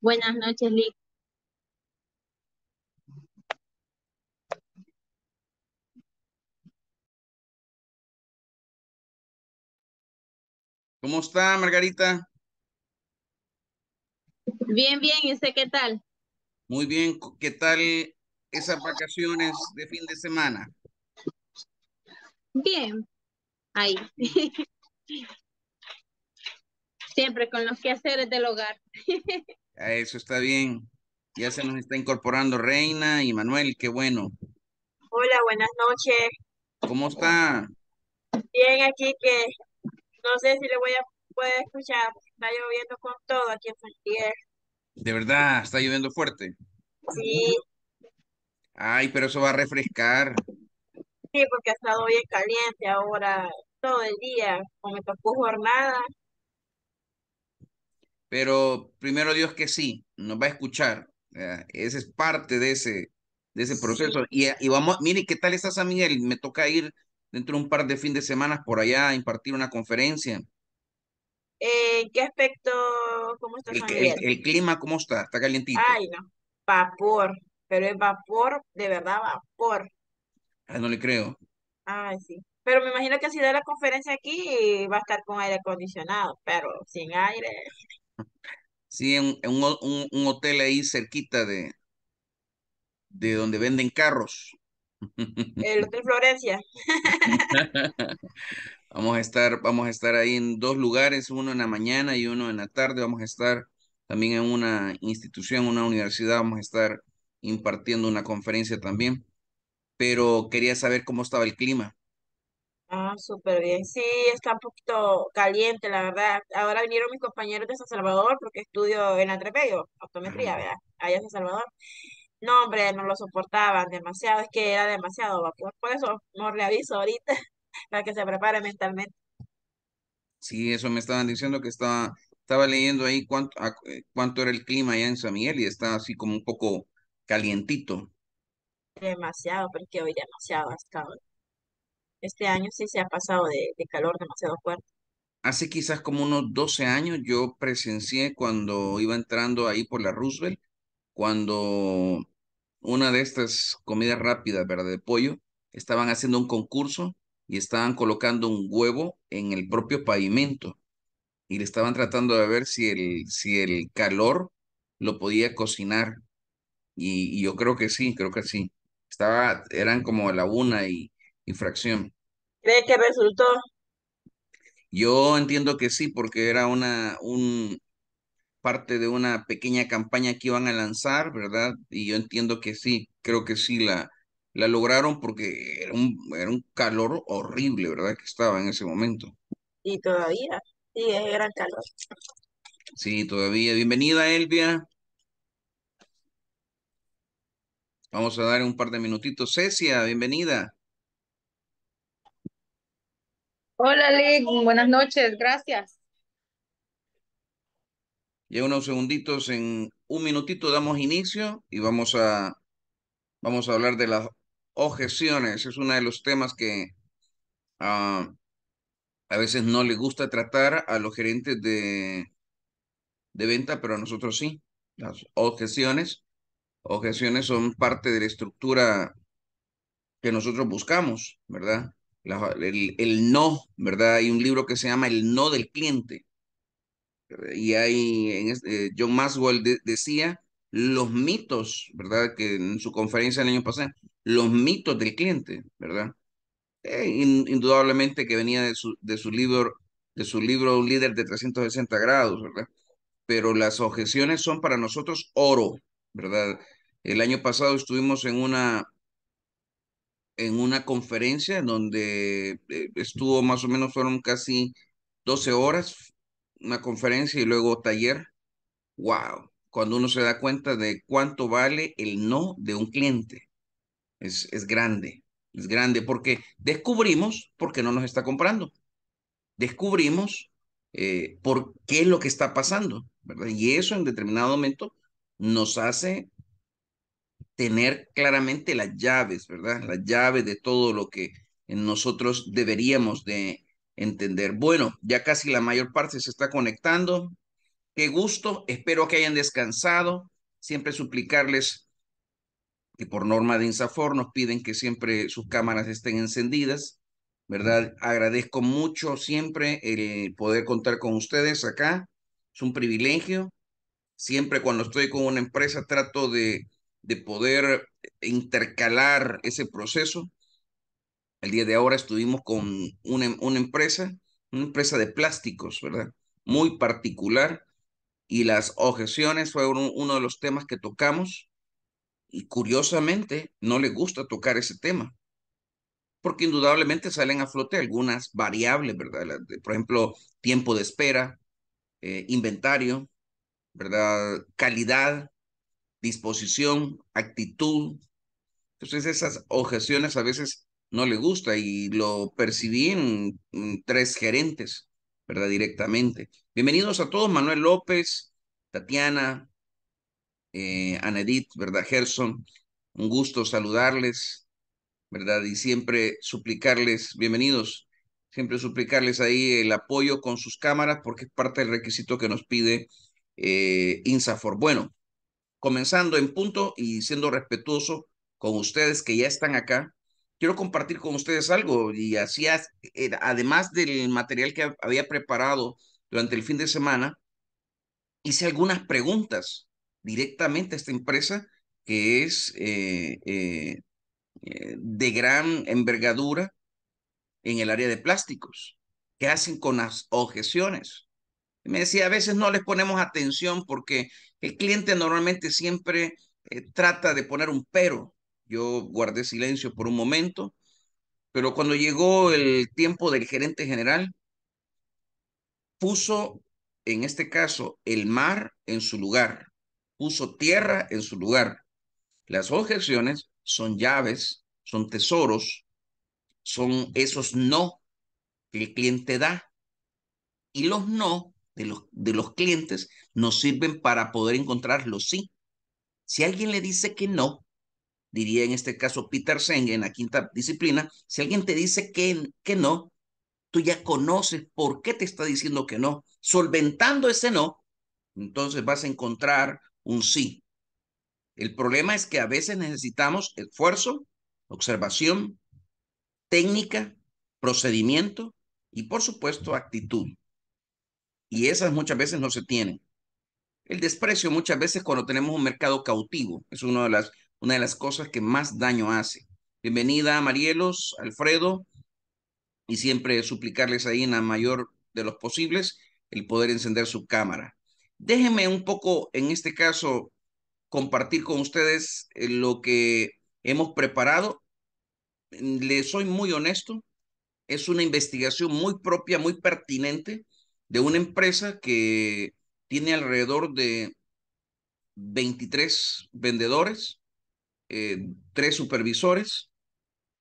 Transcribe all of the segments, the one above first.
Buenas noches, Lick. ¿Cómo está, Margarita? Bien, bien. ¿Y usted qué tal? Muy bien. ¿Qué tal esas vacaciones de fin de semana? Bien. Ahí. Siempre con los quehaceres del hogar. Eso está bien. Ya se nos está incorporando Reina y Manuel, qué bueno. Hola, buenas noches. ¿Cómo está? Bien, aquí que no sé si le voy a poder escuchar. Está lloviendo con todo aquí en San Santiago. ¿De verdad? ¿Está lloviendo fuerte? Sí. Ay, pero eso va a refrescar. Sí, porque ha estado bien caliente ahora todo el día. con me tocó jornada, pero primero Dios que sí, nos va a escuchar. Ese es parte de ese, de ese proceso. Y, y vamos, mire, ¿qué tal estás, San Miguel? Me toca ir dentro de un par de fin de semana por allá a impartir una conferencia. Eh, ¿En qué aspecto? ¿Cómo estás, El, clima, ¿cómo está? ¿Está calientito? Ay, no, vapor, pero es vapor, de verdad, vapor. Ah, no le creo. Ay, sí. Pero me imagino que si da la conferencia aquí va a estar con aire acondicionado, pero sin aire. Sí, en, un, hotel ahí cerquita de, de donde venden carros. El Hotel Florencia. Vamos a estar, vamos a estar ahí en dos lugares, uno en la mañana y uno en la tarde. Vamos a estar también en una institución, una universidad, vamos a estar impartiendo una conferencia también. Pero quería saber cómo estaba el clima. Ah, súper bien. Sí, está un poquito caliente, la verdad. Ahora vinieron mis compañeros de San Salvador porque estudio en Atrepello, optometría, mm. ¿verdad? Allá en San Salvador. No, hombre, no lo soportaban demasiado, es que era demasiado vapor. Por eso no le aviso ahorita para que se prepare mentalmente. Sí, eso me estaban diciendo que estaba, estaba leyendo ahí cuánto, eh, cuánto era el clima allá en San Miguel y está así como un poco calientito. Demasiado, porque hoy demasiado hasta este año sí se ha pasado de, calor demasiado fuerte. Hace quizás como unos 12 años yo presencié cuando iba entrando ahí por la Roosevelt, cuando una de estas comidas rápidas, ¿verdad? De pollo, estaban haciendo un concurso y estaban colocando un huevo en el propio pavimento y le estaban tratando de ver si el, si el calor lo podía cocinar. Y, y yo creo que sí, creo que sí. Estaba, eran como a la una y, infracción. ¿Cree que resultó? Yo entiendo que sí, porque era una un, parte de una pequeña campaña que iban a lanzar, ¿verdad? Y yo entiendo que sí, creo que sí la, la lograron porque era un, era un calor horrible, ¿verdad? Que estaba en ese momento. Y todavía, sí, es gran calor. Sí, todavía. Bienvenida, Elvia. Vamos a dar un par de minutitos. Cecia, bienvenida. Hola, Lick. Buenas noches. Gracias. Ya unos segunditos, en un minutito damos inicio y vamos a, vamos a hablar de las objeciones. Es uno de los temas que ah, a veces no le gusta tratar a los gerentes de, de venta, pero a nosotros sí. Las objeciones. Objeciones son parte de la estructura que nosotros buscamos, ¿verdad? el, el, no, ¿verdad? Hay un libro que se llama El no del cliente. Y hay, en este, eh, John Maxwell decía los mitos, ¿verdad? Que en su conferencia el año pasado, los mitos del cliente, ¿verdad? Eh, indudablemente que venía de su, de su libro, de su libro Un líder de 360 grados, ¿verdad? Pero las objeciones son para nosotros oro, ¿verdad? El año pasado estuvimos en una en una conferencia donde eh, estuvo más o menos, fueron casi 12 horas, una conferencia y luego taller. ¡Wow! Cuando uno se da cuenta de cuánto vale el no de un cliente, es, es grande, es grande, porque descubrimos por qué no nos está comprando. Descubrimos eh, por qué es lo que está pasando, ¿verdad? Y eso en determinado momento nos hace tener claramente las llaves, ¿verdad? Las llaves de todo lo que nosotros deberíamos de entender. Bueno, ya casi la mayor parte se está conectando. Qué gusto, espero que hayan descansado. Siempre suplicarles que por norma de Insafor nos piden que siempre sus cámaras estén encendidas, ¿verdad? Agradezco mucho siempre el poder contar con ustedes acá. Es un privilegio. Siempre cuando estoy con una empresa trato de de poder intercalar ese proceso. El día de ahora estuvimos con em, una, empresa, una empresa de plásticos, ¿verdad? Muy particular y las objeciones fueron uno de los temas que tocamos y curiosamente no le gusta tocar ese tema porque indudablemente salen a flote algunas variables, ¿verdad? Por ejemplo, tiempo de espera, eh, inventario, ¿verdad? Calidad, disposición, actitud. Entonces esas objeciones a veces no le gusta y lo percibí en, tres gerentes, ¿verdad? Directamente. Bienvenidos a todos, Manuel López, Tatiana, eh, Anedit, Anedith, ¿verdad? Gerson, un gusto saludarles, ¿verdad? Y siempre suplicarles, bienvenidos, siempre suplicarles ahí el apoyo con sus cámaras porque es parte del requisito que nos pide eh, INSAFOR. Bueno, comenzando en punto y siendo respetuoso con ustedes que ya están acá, quiero compartir con ustedes algo y así, eh, además del material que había preparado durante el fin de semana, hice algunas preguntas directamente a esta empresa que es eh, eh, de gran envergadura en el área de plásticos. ¿Qué hacen con las objeciones? me decía, a veces no les ponemos atención porque el cliente normalmente siempre eh, trata de poner un pero. Yo guardé silencio por un momento, pero cuando llegó el tiempo del gerente general, puso, en este caso, el mar en su lugar, puso tierra en su lugar. Las objeciones son llaves, son tesoros, son esos no que el cliente da. Y los no de los, de los clientes nos sirven para poder encontrar los sí. Si alguien le dice que no, diría en este caso Peter Senge en la quinta disciplina, si alguien te dice que, que no, tú ya conoces por qué te está diciendo que no. Solventando ese no, entonces vas a encontrar un sí. El problema es que a veces necesitamos esfuerzo, observación, técnica, procedimiento y por supuesto actitud. Y esas muchas veces no se tienen. El desprecio muchas veces cuando tenemos un mercado cautivo es una de las, una de las cosas que más daño hace. Bienvenida Marielos, Alfredo, y siempre suplicarles ahí en la mayor de los posibles el poder encender su cámara. Déjenme un poco, en este caso, compartir con ustedes eh, lo que hemos preparado. les soy muy honesto, es una investigación muy propia, muy pertinente de una empresa que tiene alrededor de 23 vendedores, eh, tres supervisores,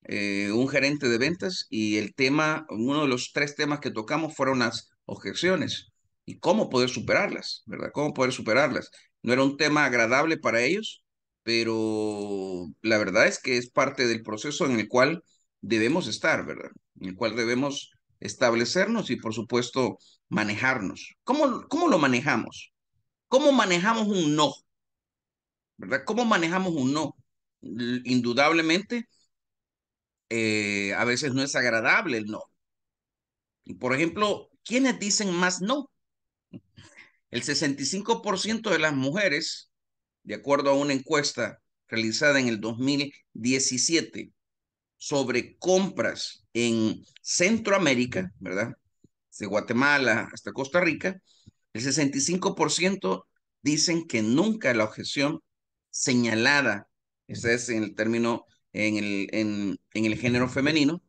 eh, un gerente de ventas y el tema, uno de los tres temas que tocamos fueron las objeciones y cómo poder superarlas, ¿verdad? Cómo poder superarlas. No era un tema agradable para ellos, pero la verdad es que es parte del proceso en el cual debemos estar, ¿verdad? En el cual debemos establecernos y por supuesto manejarnos. ¿Cómo, lo manejamos? ¿Cómo manejamos un no? ¿Verdad? ¿Cómo manejamos un no? Indudablemente, eh, a veces no es agradable el no. por ejemplo, ¿quiénes dicen más no? El 65% de las mujeres, de acuerdo a una encuesta realizada en el 2017 sobre compras en Centroamérica, ¿verdad? de Guatemala hasta Costa Rica, el 65% dicen que nunca la objeción señalada, ese es el término en el, en, en el género femenino,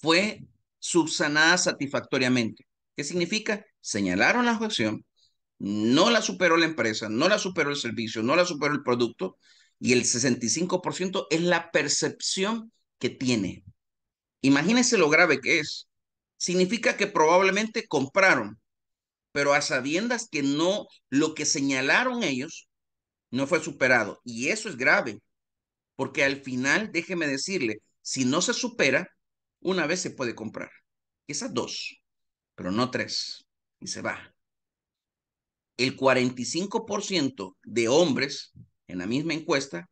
fue subsanada satisfactoriamente. ¿Qué significa? Señalaron la objeción, no la superó la empresa, no la superó el servicio, no la superó el producto, y el 65% es la percepción que tiene. Imagínense lo grave que es significa que probablemente compraron, pero a sabiendas que no, lo que señalaron ellos no fue superado. Y eso es grave, porque al final, déjeme decirle, si no se supera, una vez se puede comprar, quizás dos, pero no tres, y se va. El 45% de hombres en la misma encuesta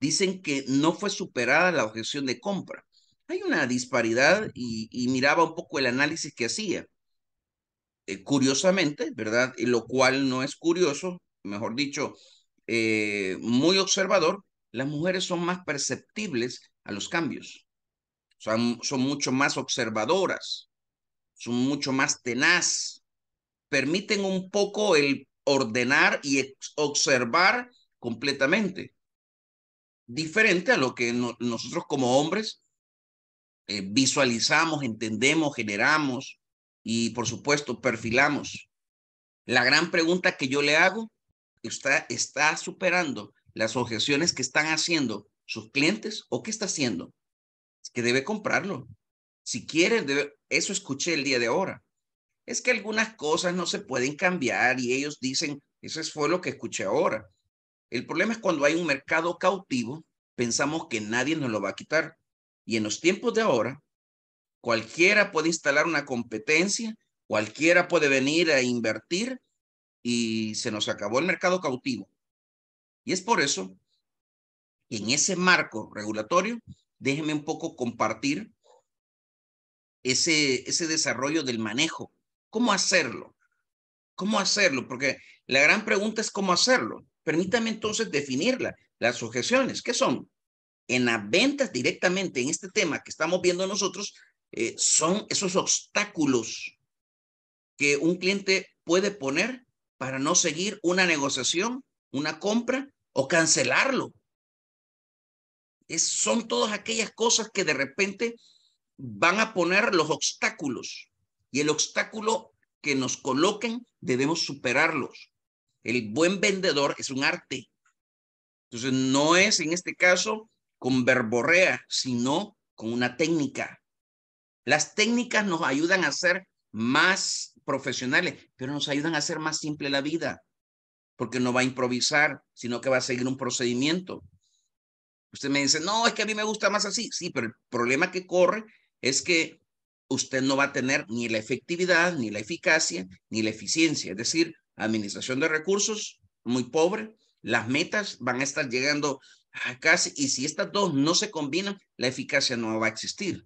dicen que no fue superada la objeción de compra hay una disparidad y, miraba un poco el análisis que hacía. Eh, curiosamente, ¿verdad? Lo cual no es curioso, mejor dicho, eh, muy observador, las mujeres son más perceptibles a los cambios. Son, son mucho más observadoras, son mucho más tenaz, permiten un poco el ordenar y observar completamente. Diferente a lo que nosotros como hombres eh, visualizamos, entendemos, generamos y por supuesto perfilamos. La gran pregunta que yo le hago, ¿Usted está superando las objeciones que están haciendo sus clientes o qué está haciendo? que debe comprarlo. Si quieren eso escuché el día de ahora. Es que algunas cosas no se pueden cambiar y ellos dicen, eso fue lo que escuché ahora. El problema es cuando hay un mercado cautivo, pensamos que nadie nos lo va a quitar. Y en los tiempos de ahora, cualquiera puede instalar una competencia, cualquiera puede venir a invertir y se nos acabó el mercado cautivo. Y es por eso en ese marco regulatorio, déjeme un poco compartir ese, ese desarrollo del manejo. ¿Cómo hacerlo? ¿Cómo hacerlo? Porque la gran pregunta es cómo hacerlo. Permítame entonces definirla. Las sujeciones, ¿qué son? en las ventas directamente en este tema que estamos viendo nosotros eh, son esos obstáculos que un cliente puede poner para no seguir una negociación, una compra o cancelarlo. son todas aquellas cosas que de repente van a poner los obstáculos y el obstáculo que nos coloquen debemos superarlos. El buen vendedor es un arte. Entonces no es en este caso con verborrea, sino con una técnica. Las técnicas nos ayudan a ser más profesionales, pero nos ayudan a hacer más simple la vida, porque no va a improvisar, sino que va a seguir un procedimiento. Usted me dice, no, es que a mí me gusta más así. Sí, pero el problema que corre es que usted no va a tener ni la efectividad, ni la eficacia, ni la eficiencia. Es decir, administración de recursos muy pobre, las metas van a estar llegando casi, y si estas dos no se combinan, la eficacia no va a existir.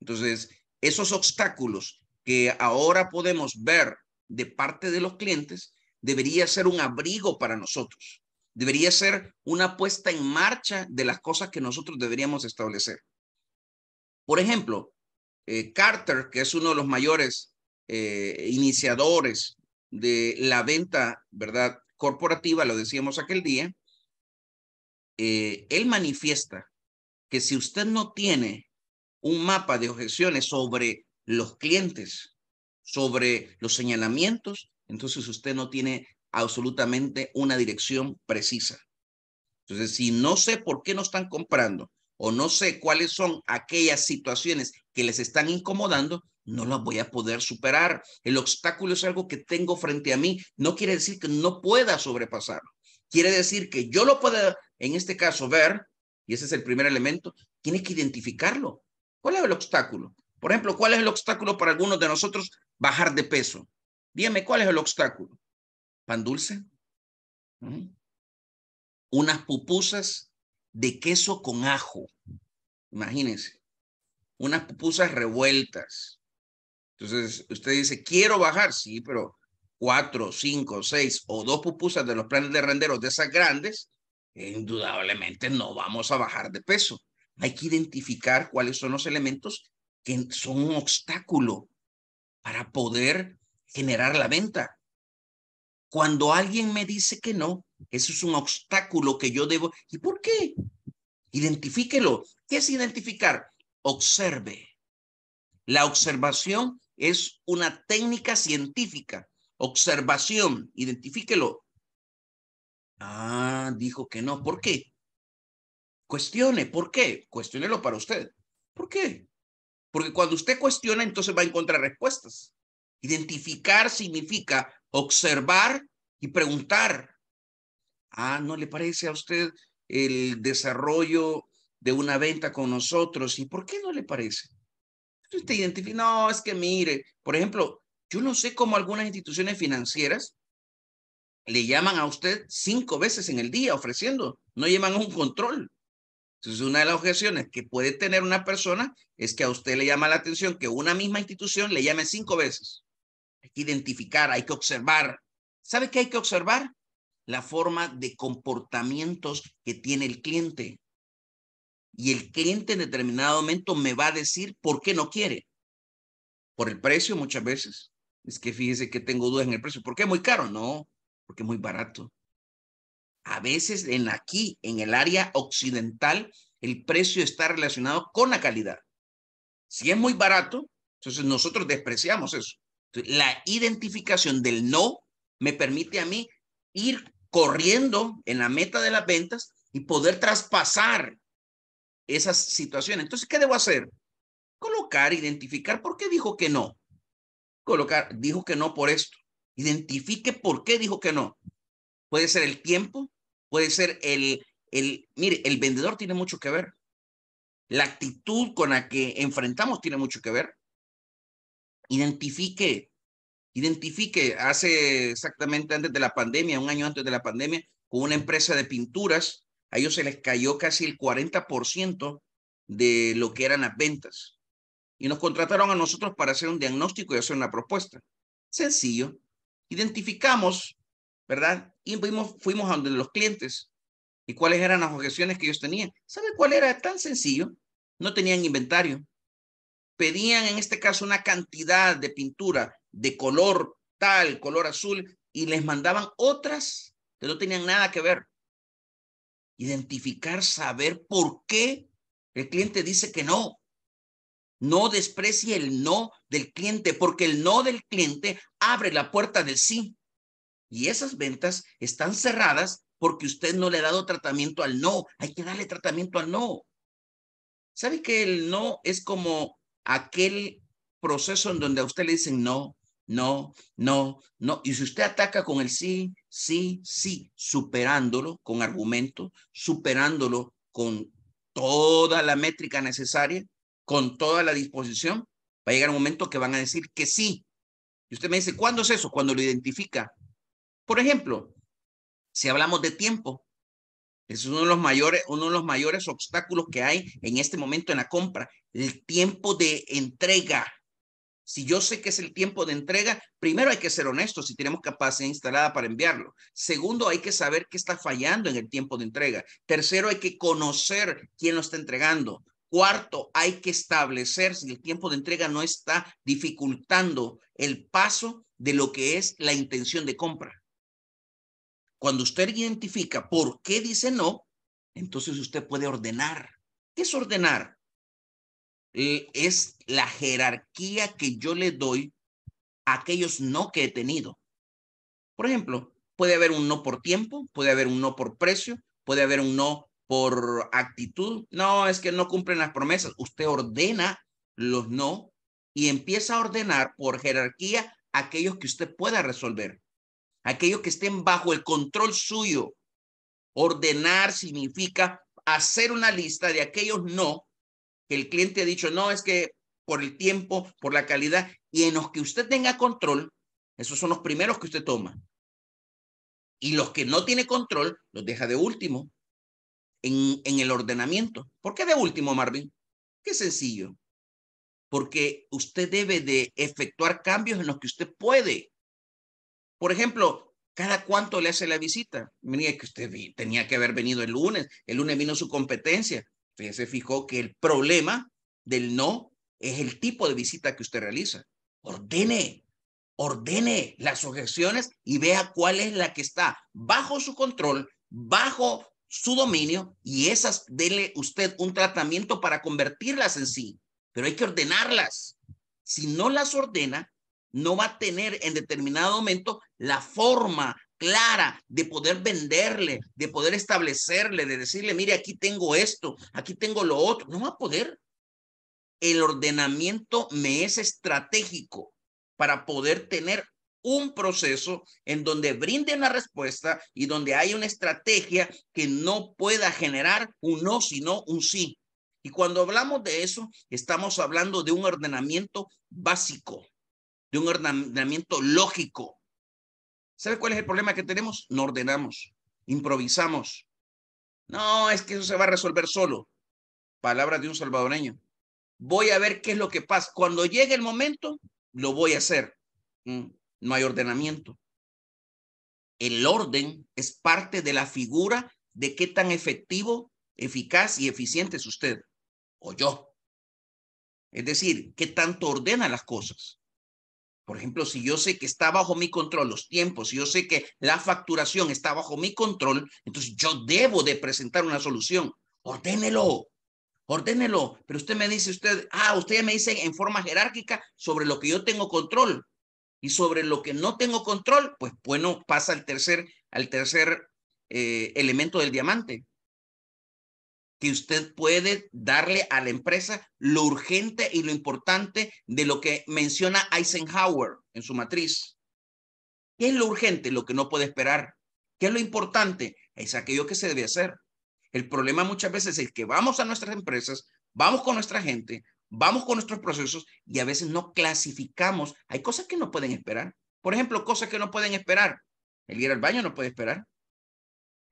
Entonces, esos obstáculos que ahora podemos ver de parte de los clientes debería ser un abrigo para nosotros, debería ser una puesta en marcha de las cosas que nosotros deberíamos establecer. Por ejemplo, eh, Carter, que es uno de los mayores eh, iniciadores de la venta, ¿verdad? Corporativa, lo decíamos aquel día, eh, él manifiesta que si usted no tiene un mapa de objeciones sobre los clientes, sobre los señalamientos, entonces usted no tiene absolutamente una dirección precisa. Entonces, si no sé por qué no están comprando o no sé cuáles son aquellas situaciones que les están incomodando, no las voy a poder superar. El obstáculo es algo que tengo frente a mí. No quiere decir que no pueda sobrepasarlo. Quiere decir que yo lo pueda en este caso, ver, y ese es el primer elemento, tiene que identificarlo. ¿Cuál es el obstáculo? Por ejemplo, ¿cuál es el obstáculo para algunos de nosotros bajar de peso? Dígame, ¿cuál es el obstáculo? ¿Pan dulce? Unas pupusas de queso con ajo. Imagínense. Unas pupusas revueltas. Entonces, usted dice, quiero bajar, sí, pero cuatro, cinco, seis o dos pupusas de los planes de renderos de esas grandes indudablemente no vamos a bajar de peso. Hay que identificar cuáles son los elementos que son un obstáculo para poder generar la venta. Cuando alguien me dice que no, eso es un obstáculo que yo debo. ¿Y por qué? Identifíquelo. ¿Qué es identificar? Observe. La observación es una técnica científica. Observación, identifíquelo. Ah, dijo que no. ¿Por qué? Cuestione, ¿por qué? Cuestionelo para usted. ¿Por qué? Porque cuando usted cuestiona, entonces va a encontrar respuestas. Identificar significa observar y preguntar. Ah, ¿no le parece a usted el desarrollo de una venta con nosotros? ¿Y por qué no le parece? Usted identifica, no, es que mire, por ejemplo, yo no sé cómo algunas instituciones financieras le llaman a usted cinco veces en el día ofreciendo, no llevan un control. Entonces, una de las objeciones que puede tener una persona es que a usted le llama la atención que una misma institución le llame cinco veces. Hay que identificar, hay que observar. ¿Sabe qué hay que observar? La forma de comportamientos que tiene el cliente. Y el cliente en determinado momento me va a decir por qué no quiere. Por el precio muchas veces. Es que fíjese que tengo dudas en el precio. ¿Por qué? Muy caro. No, porque es muy barato. A veces en aquí, en el área occidental, el precio está relacionado con la calidad. Si es muy barato, entonces nosotros despreciamos eso. la identificación del no me permite a mí ir corriendo en la meta de las ventas y poder traspasar esas situaciones. Entonces, ¿qué debo hacer? Colocar, identificar por qué dijo que no. Colocar, dijo que no por esto. Identifique por qué dijo que no. Puede ser el tiempo, puede ser el, el, mire, el vendedor tiene mucho que ver. La actitud con la que enfrentamos tiene mucho que ver. Identifique, identifique, hace exactamente antes de la pandemia, un año antes de la pandemia, con una empresa de pinturas, a ellos se les cayó casi el 40% de lo que eran las ventas. Y nos contrataron a nosotros para hacer un diagnóstico y hacer una propuesta. Sencillo identificamos, ¿verdad? Y fuimos, fuimos a donde los clientes y cuáles eran las objeciones que ellos tenían. ¿Sabe cuál era? Tan sencillo. No tenían inventario. Pedían en este caso una cantidad de pintura de color tal, color azul, y les mandaban otras que no tenían nada que ver. Identificar, saber por qué el cliente dice que no. No desprecie el no del cliente, porque el no del cliente abre la puerta del sí. Y esas ventas están cerradas porque usted no le ha dado tratamiento al no. Hay que darle tratamiento al no. ¿Sabe que el no es como aquel proceso en donde a usted le dicen no, no, no, no. Y si usted ataca con el sí, sí, sí, superándolo con argumentos, superándolo con toda la métrica necesaria, con toda la disposición, va a llegar un momento que van a decir que sí. Y usted me dice, ¿cuándo es eso? Cuando lo identifica. Por ejemplo, si hablamos de tiempo, es uno de los mayores, uno de los mayores obstáculos que hay en este momento en la compra, el tiempo de entrega. Si yo sé que es el tiempo de entrega, primero hay que ser honesto si tenemos capacidad instalada para enviarlo. Segundo, hay que saber qué está fallando en el tiempo de entrega. Tercero, hay que conocer quién lo está entregando. Cuarto, hay que establecer si el tiempo de entrega no está dificultando el paso de lo que es la intención de compra. Cuando usted identifica por qué dice no, entonces usted puede ordenar. ¿Qué es ordenar? Eh, es la jerarquía que yo le doy a aquellos no que he tenido. Por ejemplo, puede haber un no por tiempo, puede haber un no por precio, puede haber un no por actitud, no, es que no cumplen las promesas. Usted ordena los no y empieza a ordenar por jerarquía aquellos que usted pueda resolver, aquellos que estén bajo el control suyo. Ordenar significa hacer una lista de aquellos no que el cliente ha dicho, no, es que por el tiempo, por la calidad, y en los que usted tenga control, esos son los primeros que usted toma. Y los que no tiene control, los deja de último en, el ordenamiento. ¿Por qué de último, Marvin? Qué sencillo. Porque usted debe de efectuar cambios en los que usted puede. Por ejemplo, ¿cada cuánto le hace la visita? Mire que usted tenía que haber venido el lunes. El lunes vino su competencia. Usted se fijó que el problema del no es el tipo de visita que usted realiza. Ordene, ordene las objeciones y vea cuál es la que está bajo su control, bajo su dominio y esas dele usted un tratamiento para convertirlas en sí, pero hay que ordenarlas. Si no las ordena, no va a tener en determinado momento la forma clara de poder venderle, de poder establecerle, de decirle, mire, aquí tengo esto, aquí tengo lo otro. No va a poder. El ordenamiento me es estratégico para poder tener un proceso en donde brinde una respuesta y donde hay una estrategia que no pueda generar un no, sino un sí. Y cuando hablamos de eso, estamos hablando de un ordenamiento básico, de un ordenamiento lógico. ¿Sabe cuál es el problema que tenemos? No ordenamos, improvisamos. No, es que eso se va a resolver solo. palabra de un salvadoreño. Voy a ver qué es lo que pasa. Cuando llegue el momento, lo voy a hacer. Mm no hay ordenamiento. El orden es parte de la figura de qué tan efectivo, eficaz y eficiente es usted o yo. Es decir, qué tanto ordena las cosas. Por ejemplo, si yo sé que está bajo mi control los tiempos, si yo sé que la facturación está bajo mi control, entonces yo debo de presentar una solución. Ordénelo, ordénelo. Pero usted me dice, usted, ah, usted me dice en forma jerárquica sobre lo que yo tengo control y sobre lo que no tengo control, pues bueno, pasa al tercer, al tercer eh, elemento del diamante, que usted puede darle a la empresa lo urgente y lo importante de lo que menciona Eisenhower en su matriz. ¿Qué es lo urgente? Lo que no puede esperar. ¿Qué es lo importante? Es aquello que se debe hacer. El problema muchas veces es que vamos a nuestras empresas, vamos con nuestra gente, vamos con nuestros procesos y a veces no clasificamos. Hay cosas que no pueden esperar. Por ejemplo, cosas que no pueden esperar. El ir al baño no puede esperar.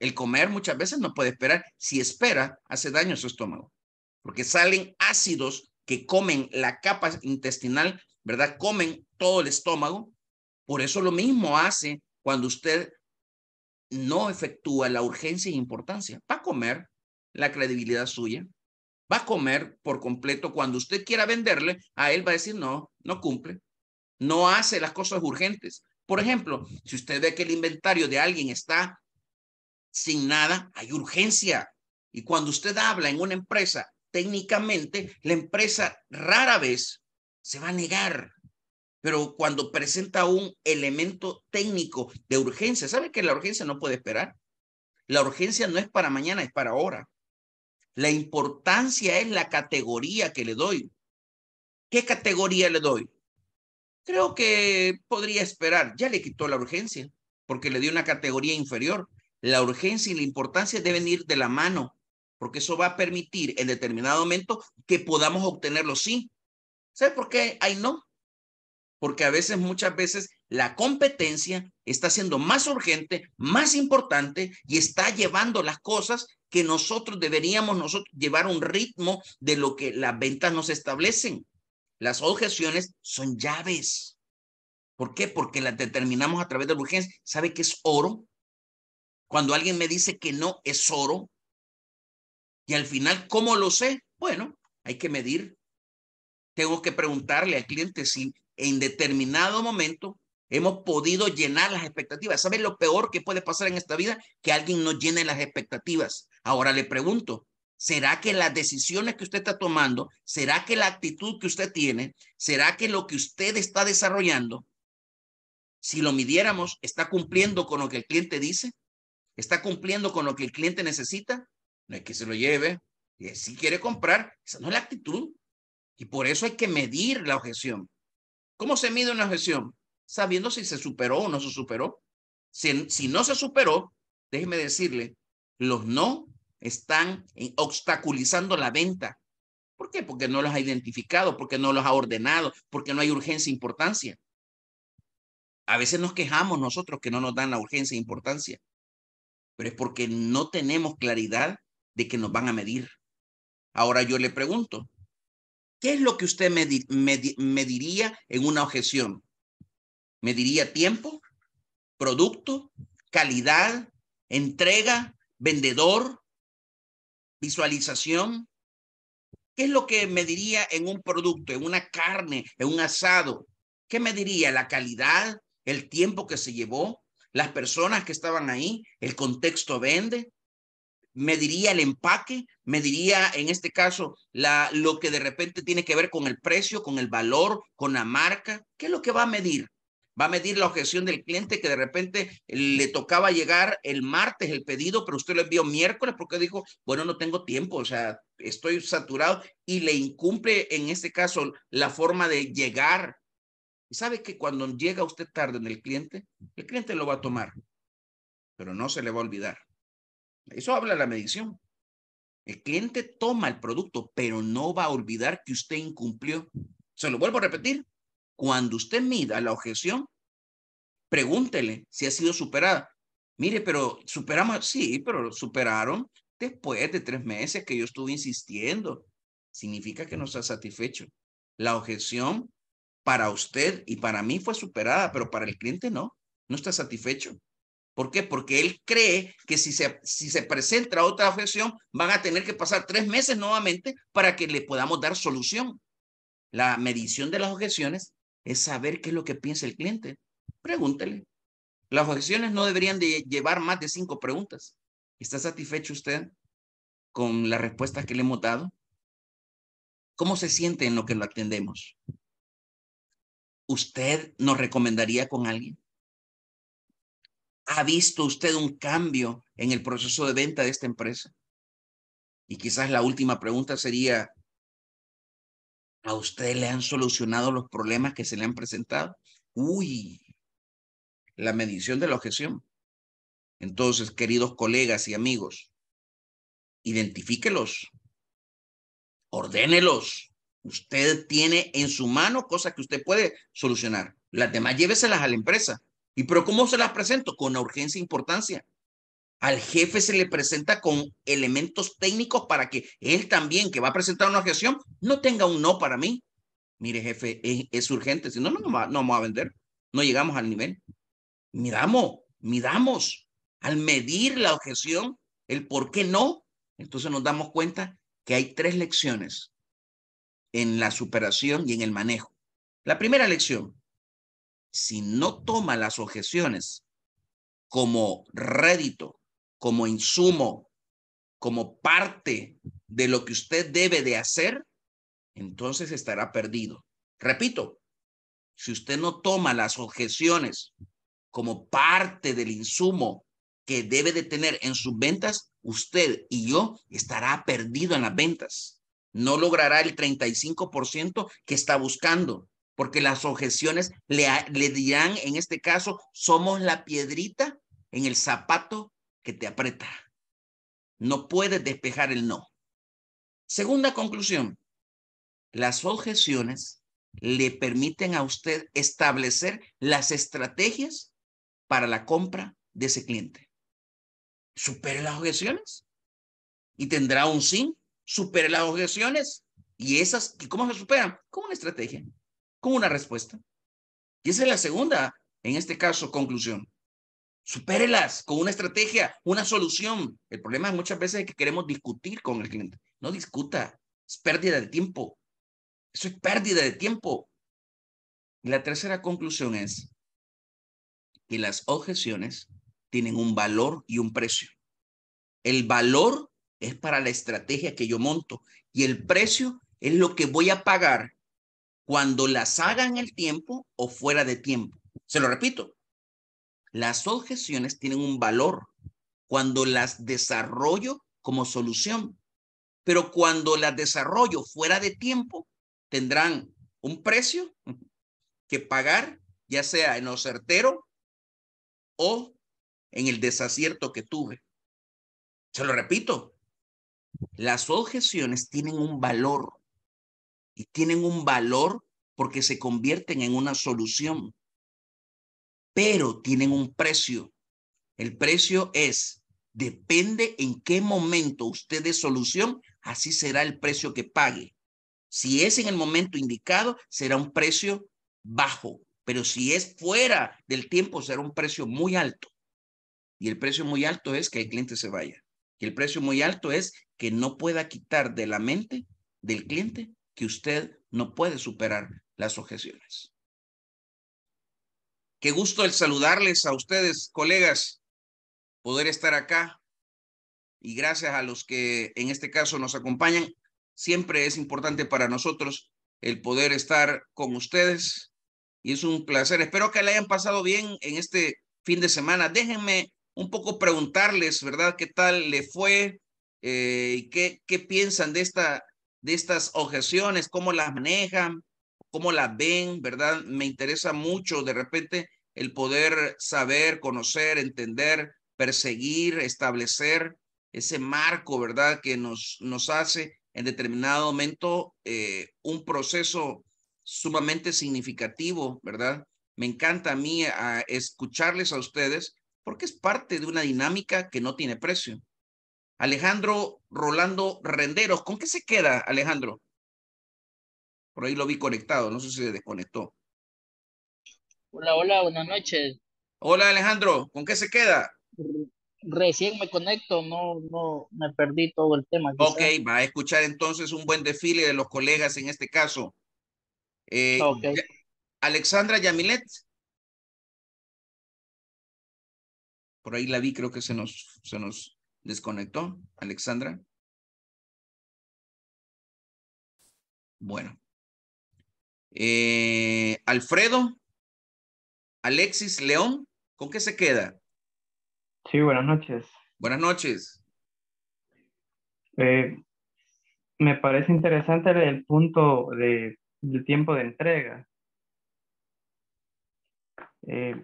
El comer muchas veces no puede esperar. Si espera, hace daño a su estómago, porque salen ácidos que comen la capa intestinal, ¿verdad? Comen todo el estómago. Por eso lo mismo hace cuando usted no efectúa la urgencia e importancia. Para comer, la credibilidad suya, va a comer por completo. Cuando usted quiera venderle, a él va a decir, no, no cumple, no hace las cosas urgentes. Por ejemplo, si usted ve que el inventario de alguien está sin nada, hay urgencia. Y cuando usted habla en una empresa, técnicamente la empresa rara vez se va a negar. Pero cuando presenta un elemento técnico de urgencia, ¿sabe que la urgencia no puede esperar? La urgencia no es para mañana, es para ahora. La importancia es la categoría que le doy. ¿Qué categoría le doy? Creo que podría esperar. Ya le quitó la urgencia porque le dio una categoría inferior. La urgencia y la importancia deben ir de la mano porque eso va a permitir en determinado momento que podamos obtenerlo sí. ¿Sabe por qué hay no? Porque a veces, muchas veces, la competencia está siendo más urgente, más importante y está llevando las cosas que nosotros deberíamos nosotros llevar un ritmo de lo que las ventas nos establecen. Las objeciones son llaves. ¿Por qué? Porque las determinamos a través de la urgencia. ¿Sabe qué es oro? Cuando alguien me dice que no es oro, y al final, ¿cómo lo sé? Bueno, hay que medir. Tengo que preguntarle al cliente si en determinado momento hemos podido llenar las expectativas. ¿Saben lo peor que puede pasar en esta vida? Que alguien no llene las expectativas. Ahora le pregunto, ¿será que las decisiones que usted está tomando, será que la actitud que usted tiene, será que lo que usted está desarrollando, si lo midiéramos, está cumpliendo con lo que el cliente dice? ¿Está cumpliendo con lo que el cliente necesita? No hay que se lo lleve. Si quiere comprar, esa no es la actitud. Y por eso hay que medir la objeción. ¿Cómo se mide una objeción? sabiendo si se superó o no se superó. Si, no se superó, déjeme decirle, los no están eh, obstaculizando la venta. ¿Por qué? Porque no los ha identificado, porque no los ha ordenado, porque no hay urgencia e importancia. A veces nos quejamos nosotros que no nos dan la urgencia e importancia, pero es porque no tenemos claridad de que nos van a medir. Ahora yo le pregunto, ¿qué es lo que usted me diría en una objeción? ¿Me diría tiempo, producto, calidad, entrega, vendedor, visualización. ¿Qué es lo que mediría en un producto, en una carne, en un asado? ¿Qué mediría? La calidad, el tiempo que se llevó, las personas que estaban ahí, el contexto vende, ¿Me diría el empaque, ¿Me diría, en este caso la, lo que de repente tiene que ver con el precio, con el valor, con la marca. ¿Qué es lo que va a medir? va a medir la objeción del cliente que de repente eh, le tocaba llegar el martes el pedido, pero usted lo envió miércoles porque dijo, bueno, no tengo tiempo, o sea, estoy saturado y le incumple en este caso la forma de llegar. Y sabe que cuando llega usted tarde en el cliente, el cliente lo va a tomar, pero no se le va a olvidar. Eso habla la medición. El cliente toma el producto, pero no va a olvidar que usted incumplió. Se lo vuelvo a repetir, cuando usted mida la objeción, pregúntele si ha sido superada. Mire, pero superamos, sí, pero superaron después de tres meses que yo estuve insistiendo. Significa que no está satisfecho. La objeción para usted y para mí fue superada, pero para el cliente no, no está satisfecho. ¿Por qué? Porque él cree que si se, si se presenta otra objeción, van a tener que pasar tres meses nuevamente para que le podamos dar solución. La medición de las objeciones es saber qué es lo que piensa el cliente. Pregúntele. Las objeciones no deberían de llevar más de cinco preguntas. ¿Está satisfecho usted con las respuestas que le hemos dado? ¿Cómo se siente en lo que lo atendemos? ¿Usted nos recomendaría con alguien? ¿Ha visto usted un cambio en el proceso de venta de esta empresa? Y quizás la última pregunta sería, ¿A ustedes le han solucionado los problemas que se le han presentado? Uy, la medición de la objeción. Entonces, queridos colegas y amigos, identifíquelos, ordénelos. Usted tiene en su mano cosas que usted puede solucionar. Las demás lléveselas a la empresa. ¿Y pero cómo se las presento? Con urgencia e importancia al jefe se le presenta con elementos técnicos para que él también, que va a presentar una objeción, no tenga un no para mí. Mire, jefe, es, urgente, si no, no, no, no vamos a vender, no llegamos al nivel. Miramos, miramos, al medir la objeción, el por qué no, entonces nos damos cuenta que hay tres lecciones en la superación y en el manejo. La primera lección, si no toma las objeciones como rédito como insumo, como parte de lo que usted debe de hacer, entonces estará perdido. Repito, si usted no toma las objeciones como parte del insumo que debe de tener en sus ventas, usted y yo estará perdido en las ventas. No logrará el 35% que está buscando, porque las objeciones le, le dirán, en este caso, somos la piedrita en el zapato que te aprieta. No puedes despejar el no. Segunda conclusión, las objeciones le permiten a usted establecer las estrategias para la compra de ese cliente. Supere las objeciones y tendrá un sí. Supere las objeciones y esas, cómo se superan? Con una estrategia, con una respuesta. Y esa es la segunda, en este caso, conclusión. Supérelas con una estrategia, una solución. El problema es muchas veces que queremos discutir con el cliente. No discuta, es pérdida de tiempo. Eso es pérdida de tiempo. Y la tercera conclusión es que las objeciones tienen un valor y un precio. El valor es para la estrategia que yo monto y el precio es lo que voy a pagar cuando las haga en el tiempo o fuera de tiempo. Se lo repito, las objeciones tienen un valor cuando las desarrollo como solución, pero cuando las desarrollo fuera de tiempo, tendrán un precio que pagar, ya sea en lo certero o en el desacierto que tuve. Se lo repito, las objeciones tienen un valor y tienen un valor porque se convierten en una solución pero tienen un precio. El precio es, depende en qué momento usted de solución, así será el precio que pague. Si es en el momento indicado, será un precio bajo, pero si es fuera del tiempo, será un precio muy alto. Y el precio muy alto es que el cliente se vaya. Y el precio muy alto es que no pueda quitar de la mente del cliente que usted no puede superar las objeciones. Qué gusto el saludarles a ustedes, colegas, poder estar acá. Y gracias a los que en este caso nos acompañan. Siempre es importante para nosotros el poder estar con ustedes. Y es un placer. Espero que le hayan pasado bien en este fin de semana. Déjenme un poco preguntarles, ¿verdad? ¿Qué tal le fue? Eh, ¿qué, ¿Qué piensan de, esta, de estas objeciones? ¿Cómo las manejan? ¿Cómo las ven? ¿Verdad? Me interesa mucho de repente el poder saber, conocer, entender, perseguir, establecer ese marco, ¿verdad? Que nos, nos hace en determinado momento eh, un proceso sumamente significativo, ¿verdad? Me encanta a mí escucharles a ustedes porque es parte de una dinámica que no tiene precio. Alejandro Rolando Renderos, ¿con qué se queda, Alejandro? Por ahí lo vi conectado, no sé si se desconectó. Hola, hola, buenas noches. Hola Alejandro, ¿con qué se queda? Recién me conecto, no, no me perdí todo el tema. Ok, va a escuchar entonces un buen desfile de los colegas en este caso. Eh, Alexandra Yamilet. Por ahí la vi, creo que se nos, se nos desconectó, Alexandra. Bueno. Eh, Alfredo. Alexis León, ¿con qué se queda? Sí, buenas noches. Buenas noches. Eh, me parece interesante el punto de, del tiempo de entrega. Eh,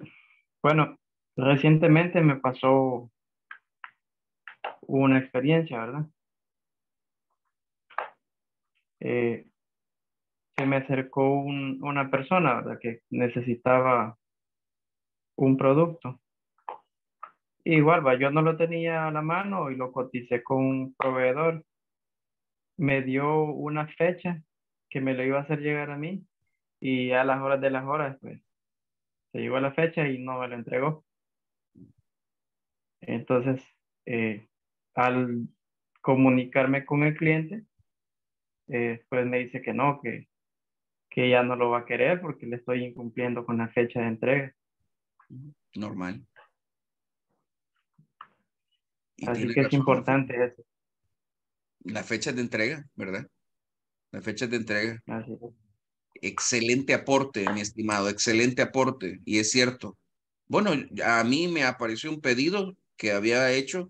bueno, recientemente me pasó una experiencia, ¿verdad? Eh, se me acercó una persona, ¿verdad? Que necesitaba un producto. Igual, yo no lo tenía a la mano y lo coticé con un proveedor. Me dio una fecha que me lo iba a hacer llegar a mí y a las horas de las horas, pues, se llegó a la fecha y no me lo entregó. Entonces, eh, al comunicarme con el cliente, eh, pues me dice que no, que, que ya no lo va a querer porque le estoy incumpliendo con la fecha de entrega normal. Así que es importante eso. la de entrega, ¿verdad? la fecha de entrega. Excelente aporte, mi estimado, excelente aporte. Y es cierto. Bueno, a mí me apareció un pedido que había hecho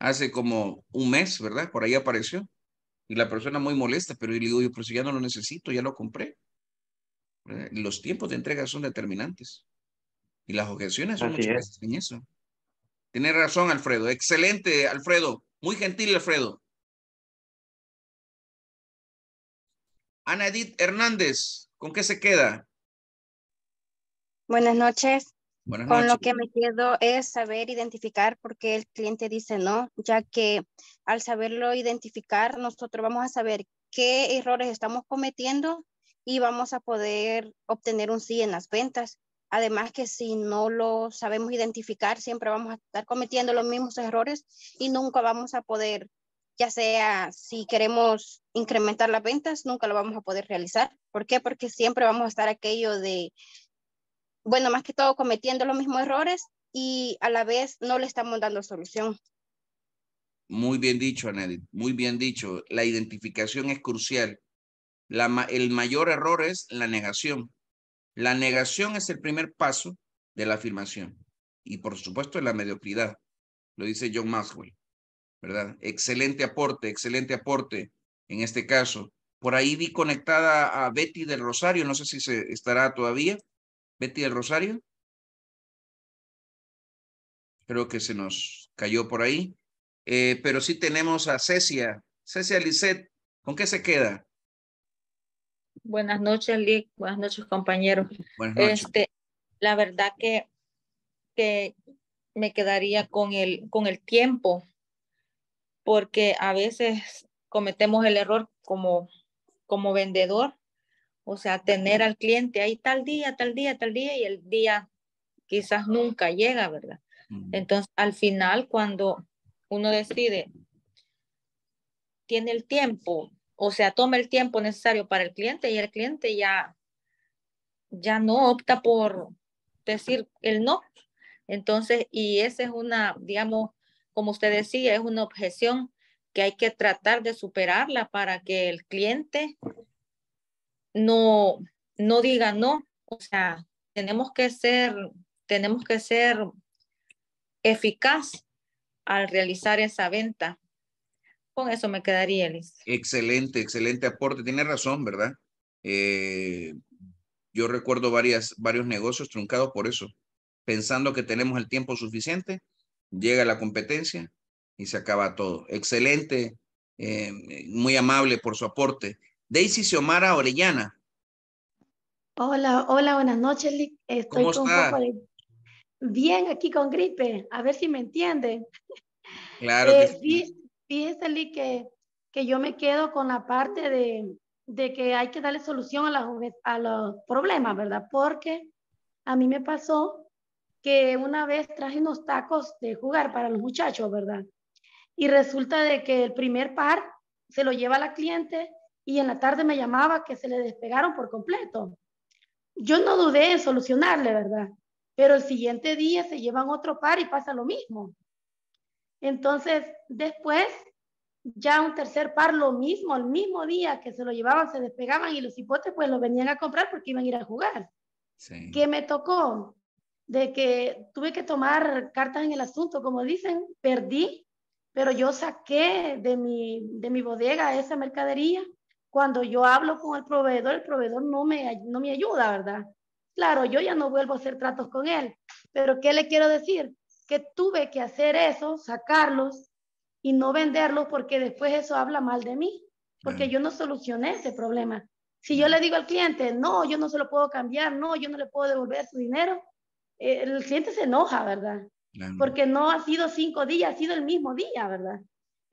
hace como un mes, ¿verdad? Por ahí apareció. Y la persona muy molesta, pero yo le digo, yo, pero ya no lo necesito, ya lo compré. Los tiempos de entrega son determinantes. Y las objeciones son muchas veces en eso. Tiene razón, Alfredo. Excelente, Alfredo. Muy gentil, Alfredo. Ana Edith Hernández, ¿con qué se queda? Buenas noches. Buenas noches. Con lo que me quedo es saber identificar por qué el cliente dice no, ya que al saberlo identificar, nosotros vamos a saber qué errores estamos cometiendo y vamos a poder obtener un sí en las ventas. Además que si no lo sabemos identificar, siempre vamos a estar cometiendo los mismos errores y nunca vamos a poder, ya sea si queremos incrementar las ventas, nunca lo vamos a poder realizar. ¿Por qué? Porque siempre vamos a estar aquello de, bueno, más que todo cometiendo los mismos errores y a la vez no le estamos dando solución. Muy bien dicho, Anedit, muy bien dicho. La identificación es crucial. el mayor error es la negación. La negación es el primer paso de la afirmación y por supuesto la mediocridad. Lo dice John Maxwell, ¿verdad? Excelente aporte, excelente aporte en este caso. Por ahí vi conectada a Betty del Rosario, no sé si se estará todavía. Betty del Rosario. Creo que se nos cayó por ahí. Eh, pero sí tenemos a Cecia. Cecia Lisset, ¿con qué se queda? Buenas noches, Lick. Buenas noches, compañeros. Este, la verdad que, que me quedaría con el, con el tiempo, porque a veces cometemos el error como, como vendedor, o sea, tener al cliente ahí tal día, tal día, tal día, y el día quizás nunca llega, ¿verdad? Entonces, al final, cuando uno decide, tiene el tiempo, o sea, toma el tiempo necesario para el cliente y el cliente ya, ya no opta por decir el no. Entonces, y esa es una, digamos, como usted decía, es una objeción que hay que tratar de superarla para que el cliente no, no diga no. O sea, tenemos que ser, tenemos que ser eficaz al realizar esa venta con eso me quedaría, Liz. Excelente, excelente aporte. Tiene razón, ¿verdad? Eh, yo recuerdo varias, varios negocios truncados por eso, pensando que tenemos el tiempo suficiente, llega la competencia y se acaba todo. Excelente, eh, muy amable por su aporte. Daisy Xiomara Orellana. Hola, hola, buenas noches. Estoy Bien aquí con gripe, a ver si me entiende. Claro. Eh, que... Fíjese, Lee, que, que yo me quedo con la parte de, de que hay que darle solución a, a los problemas, ¿verdad? Porque a mí me pasó que una vez traje unos tacos de jugar para los muchachos, ¿verdad? Y resulta de que el primer par se lo lleva a la cliente y en la tarde me llamaba que se le despegaron por completo. Yo no dudé en solucionarle, ¿verdad? Pero el siguiente día se llevan otro par y pasa lo mismo. Entonces, después, ya un tercer par, lo mismo, el mismo día que se lo llevaban, se despegaban y los hipotes pues lo venían a comprar porque iban a ir a jugar. Sí. ¿Qué me tocó? De que tuve que tomar cartas en el asunto, como dicen, perdí, pero yo saqué de mi, de mi bodega esa mercadería. Cuando yo hablo con el proveedor, el proveedor no me, no me ayuda, ¿verdad? Claro, yo ya no vuelvo a hacer tratos con él, pero ¿qué le quiero decir? que tuve que hacer eso, sacarlos y no venderlos porque después eso habla mal de mí, porque yo no solucioné ese problema. Si yo le digo al cliente, no, yo no se lo puedo cambiar, no, yo no le puedo devolver su dinero, eh, el cliente se enoja, ¿verdad? Porque no ha sido cinco días, ha sido el mismo día, ¿verdad?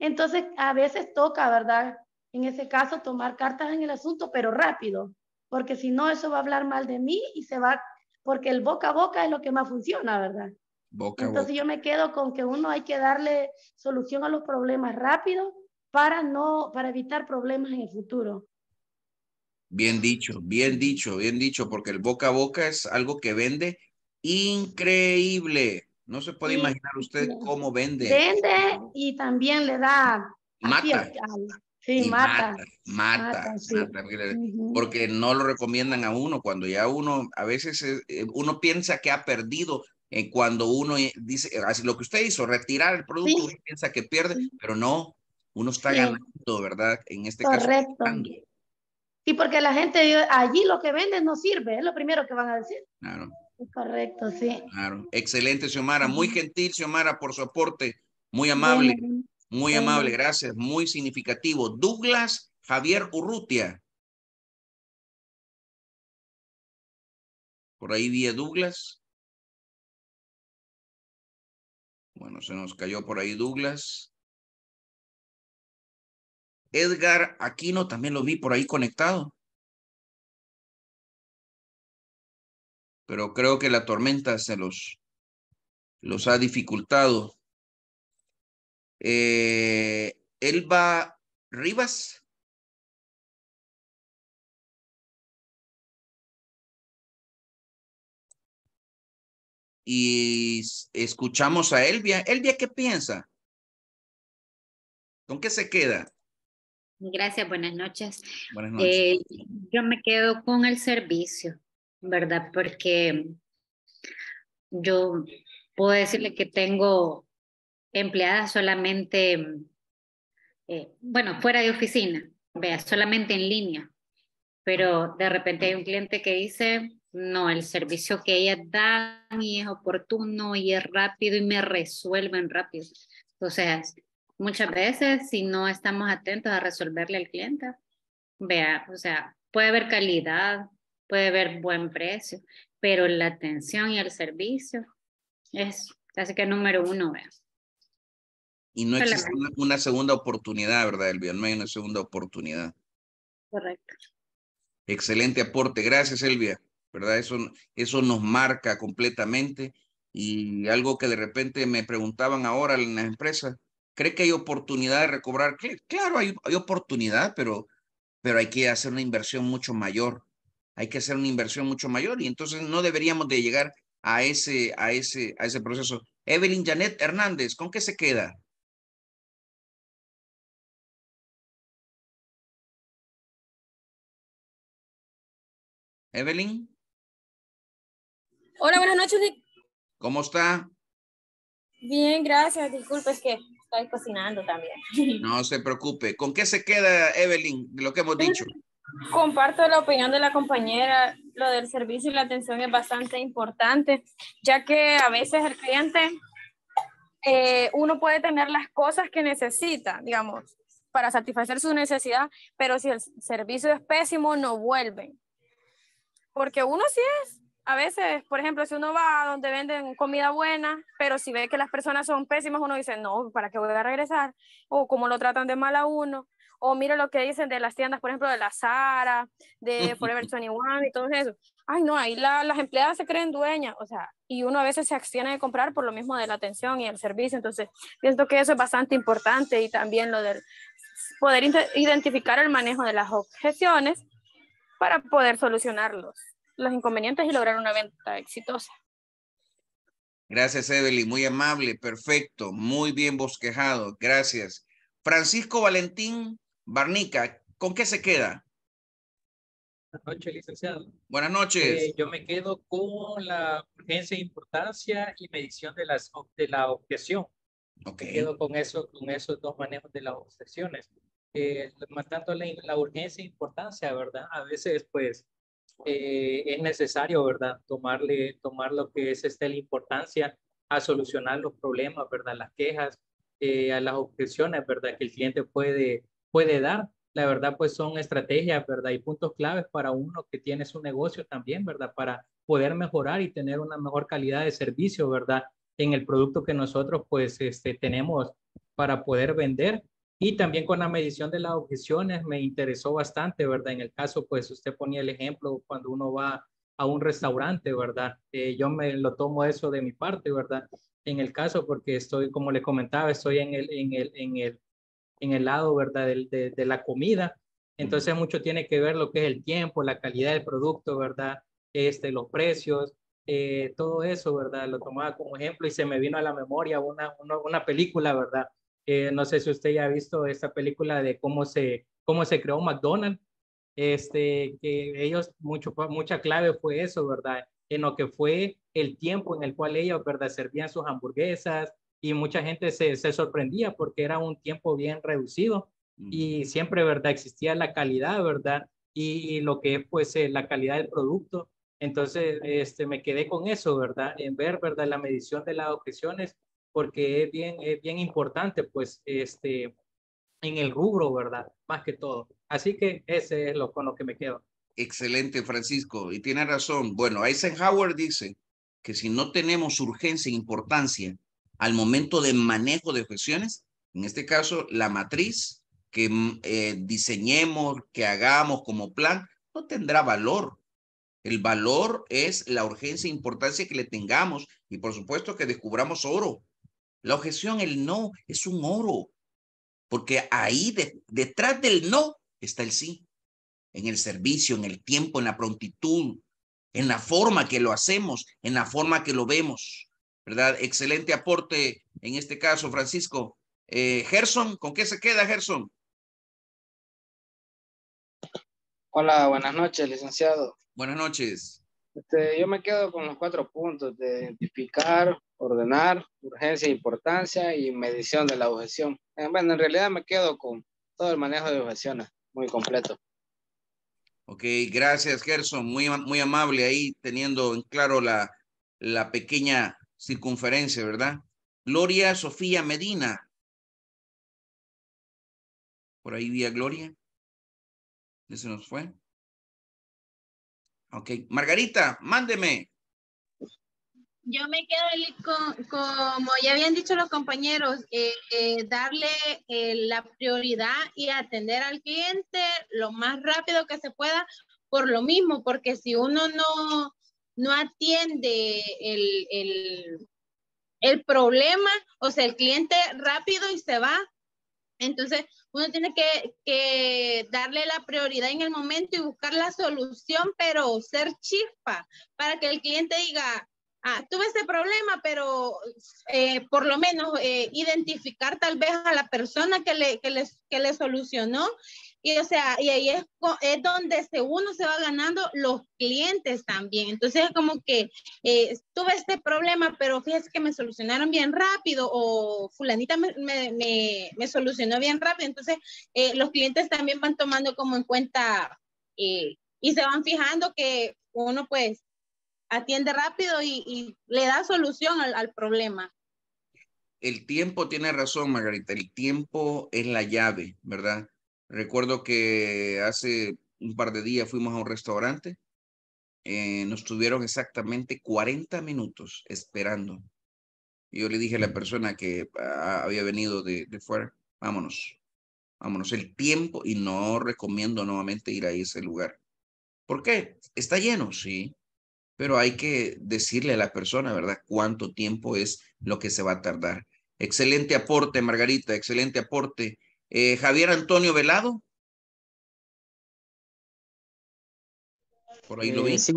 Entonces, a veces toca, ¿verdad? En ese caso, tomar cartas en el asunto, pero rápido, porque si no, eso va a hablar mal de mí y se va, porque el boca a boca es lo que más funciona, ¿verdad? Entonces yo me quedo con que uno hay que darle solución a los problemas rápido para, no, para evitar problemas en el futuro. Bien dicho, bien dicho, bien dicho, porque el boca a boca es algo que vende increíble. No se puede imaginar usted cómo vende. Vende y también le da... Mata. Sí, mata. Mata, mata porque no lo recomiendan a uno cuando ya uno, a veces eh, eh, uno piensa que ha perdido eh, cuando uno eh, dice, eh, así lo que usted hizo, retirar el producto, uno piensa que pierde, pero no, uno está ganando, ¿verdad? En este caso. Correcto. Sí, porque la gente allí lo que vende no sirve, es lo primero que van a decir. Claro. Correcto, sí. Claro. Excelente, Xiomara. Muy gentil, Xiomara, por su aporte. Muy amable. Muy amable, gracias. Muy significativo. Douglas Javier Urrutia. Por ahí vi Douglas. Bueno, se nos cayó por ahí Douglas. Edgar Aquino también lo vi por ahí conectado. Pero creo que la tormenta se los, los ha dificultado. Eh, Elba Rivas. y escuchamos a Elvia. Elvia, ¿qué piensa? ¿Con qué se queda? Gracias, buenas noches. Buenas noches. Eh, yo me quedo con el servicio, ¿verdad? Porque yo puedo decirle que tengo empleadas solamente, eh, bueno, fuera de oficina, vea, solamente en línea, pero de repente hay un cliente que dice, no, el servicio que ellas dan y es oportuno y es rápido y me resuelven rápido. O sea, muchas veces si no estamos atentos a resolverle al cliente, vea, o sea, puede haber calidad, puede haber buen precio, pero la atención y el servicio es así que número uno, vea. Y no existe una, una, segunda oportunidad, ¿verdad, Elvia? No hay una segunda oportunidad. Correcto. Excelente aporte. Gracias, Elvia. ¿verdad? Eso, eso nos marca completamente y algo que de repente me preguntaban ahora en las empresas, ¿cree que hay oportunidad de recobrar? Claro, hay, hay oportunidad, pero, pero hay que hacer una inversión mucho mayor, hay que hacer una inversión mucho mayor y entonces no deberíamos de llegar a ese, a ese, a ese proceso. Evelyn Janet Hernández, ¿con qué se queda? Evelyn. Hola, buenas noches, ¿Cómo está? Bien, gracias. Disculpe, es que estoy cocinando también. No se preocupe. ¿Con qué se queda, Evelyn, lo que hemos dicho? Comparto la opinión de la compañera. Lo del servicio y la atención es bastante importante, ya que a veces el cliente, eh, uno puede tener las cosas que necesita, digamos, para satisfacer su necesidad, pero si el servicio es pésimo, no vuelven. Porque uno sí es a veces, por ejemplo, si uno va a donde venden comida buena, pero si ve que las personas son pésimas, uno dice, no, ¿para qué voy a regresar? O ¿cómo lo tratan de mal a uno. O mire lo que dicen de las tiendas, por ejemplo, de la Sara, de Forever 21 y todo eso. Ay, no, ahí las empleadas se creen dueñas. O sea, y uno a veces se abstiene de comprar por lo mismo de la atención y el servicio. Entonces, pienso que eso es bastante importante y también lo del poder identificar el manejo de las objeciones para poder solucionarlos los inconvenientes y lograr una venta exitosa. Gracias, Evelyn. Muy amable, perfecto, muy bien bosquejado. Gracias. Francisco Valentín Barnica, ¿con qué se queda? Buenas noches, licenciado. Buenas noches. Eh, yo me quedo con la urgencia, e importancia y medición de, las, de la objeción. Okay. quedo con, eso, con esos dos manejos de las objeciones. Eh, tanto la, la urgencia e importancia, ¿verdad? A veces, pues, eh, es necesario, ¿verdad? Tomarle, tomar lo que es esta la importancia a solucionar los problemas, ¿verdad? Las quejas, eh, a las objeciones, ¿verdad? Que el cliente puede, puede dar. La verdad, pues son estrategias, ¿verdad? Y puntos claves para uno que tiene su negocio también, ¿verdad? Para poder mejorar y tener una mejor calidad de servicio, ¿verdad? En el producto que nosotros, pues, este, tenemos para poder vender y también con la medición de las objeciones me interesó bastante, ¿verdad? En el caso, pues usted ponía el ejemplo cuando uno va a un restaurante, ¿verdad? Eh, yo me lo tomo eso de mi parte, ¿verdad? En el caso, porque estoy, como le comentaba, estoy en el, en el, en el, en el lado, ¿verdad? De, de, la comida. Entonces mucho tiene que ver lo que es el tiempo, la calidad del producto, ¿verdad? Este, los precios, eh, todo eso, ¿verdad? Lo tomaba como ejemplo y se me vino a la memoria una, una película, ¿verdad? no sé si usted ya ha visto esta película de cómo se, cómo se creó McDonald's. Este, que ellos, mucho, mucha clave fue eso, ¿verdad? En lo que fue el tiempo en el cual ellos, ¿verdad? Servían sus hamburguesas y mucha gente se, sorprendía porque era un tiempo bien reducido y siempre, ¿verdad? Existía la calidad, ¿verdad? Y, lo que es, pues, eh, la calidad del producto. Entonces, este, me quedé con eso, ¿verdad? En ver, ¿verdad? La medición de las objeciones porque es bien, bien importante, pues, este, en el rubro, ¿verdad? Más que todo. Así que ese es lo con lo que me quedo. Excelente, Francisco, y tiene razón. Bueno, Eisenhower dice que si no tenemos urgencia e importancia al momento de manejo de objeciones, en este caso, la matriz que mm, eh, diseñemos, que hagamos como plan, no tendrá valor. El valor es la urgencia e importancia que le tengamos y por supuesto que descubramos oro la objeción, el no, es un oro, porque ahí detrás del no está el sí, en el servicio, en el tiempo, en la prontitud, en la forma que lo hacemos, en la forma que lo vemos, ¿verdad? Excelente aporte en este caso, Francisco. Eh, Gerson, ¿con qué se queda, Gerson? Hola, buenas noches, licenciado. Buenas noches. Este, yo me quedo con los cuatro puntos de identificar, ordenar, urgencia e importancia y medición de la objeción. Eh, bueno, en realidad me quedo con todo el manejo de objeciones, muy completo. Ok, gracias Gerson, muy, muy amable ahí teniendo en claro la, pequeña circunferencia, ¿verdad? Gloria Sofía Medina. Por ahí vía Gloria. ¿Se nos fue? Ok, Margarita, mándeme. Yo me quedo con, como ya habían dicho los compañeros, eh, eh, darle eh, la prioridad y atender al cliente lo más rápido que se pueda por lo mismo, porque si uno no, no atiende el, el, el problema, o sea, el cliente rápido y se va, entonces uno tiene que, que, darle la prioridad en el momento y buscar la solución, pero ser chispa para que el cliente diga, ah, tuve este problema, pero eh, por lo menos eh, identificar tal vez a la persona que le, que que le solucionó. Y o sea, y ahí es, es, donde este, uno se va ganando los clientes también. Entonces, como que eh, tuve este problema, pero fíjese que me solucionaron bien rápido o fulanita me, me solucionó bien rápido. Entonces, los clientes también van tomando como en cuenta y se van fijando que uno pues atiende rápido y, le da solución al, problema. El tiempo tiene razón, Margarita. El tiempo es la llave, ¿verdad? Recuerdo que hace un par de días fuimos a un restaurante. Eh, nos tuvieron exactamente 40 minutos esperando. Yo le dije a la persona que ah, había venido de, de fuera, vámonos, vámonos el tiempo y no recomiendo nuevamente ir a ese lugar. ¿Por qué? Está lleno, sí, pero hay que decirle a la persona, ¿verdad? Cuánto tiempo es lo que se va a tardar. Excelente aporte, Margarita, excelente aporte. Eh, Javier Antonio Velado. Por ahí lo eh, vi. Sí,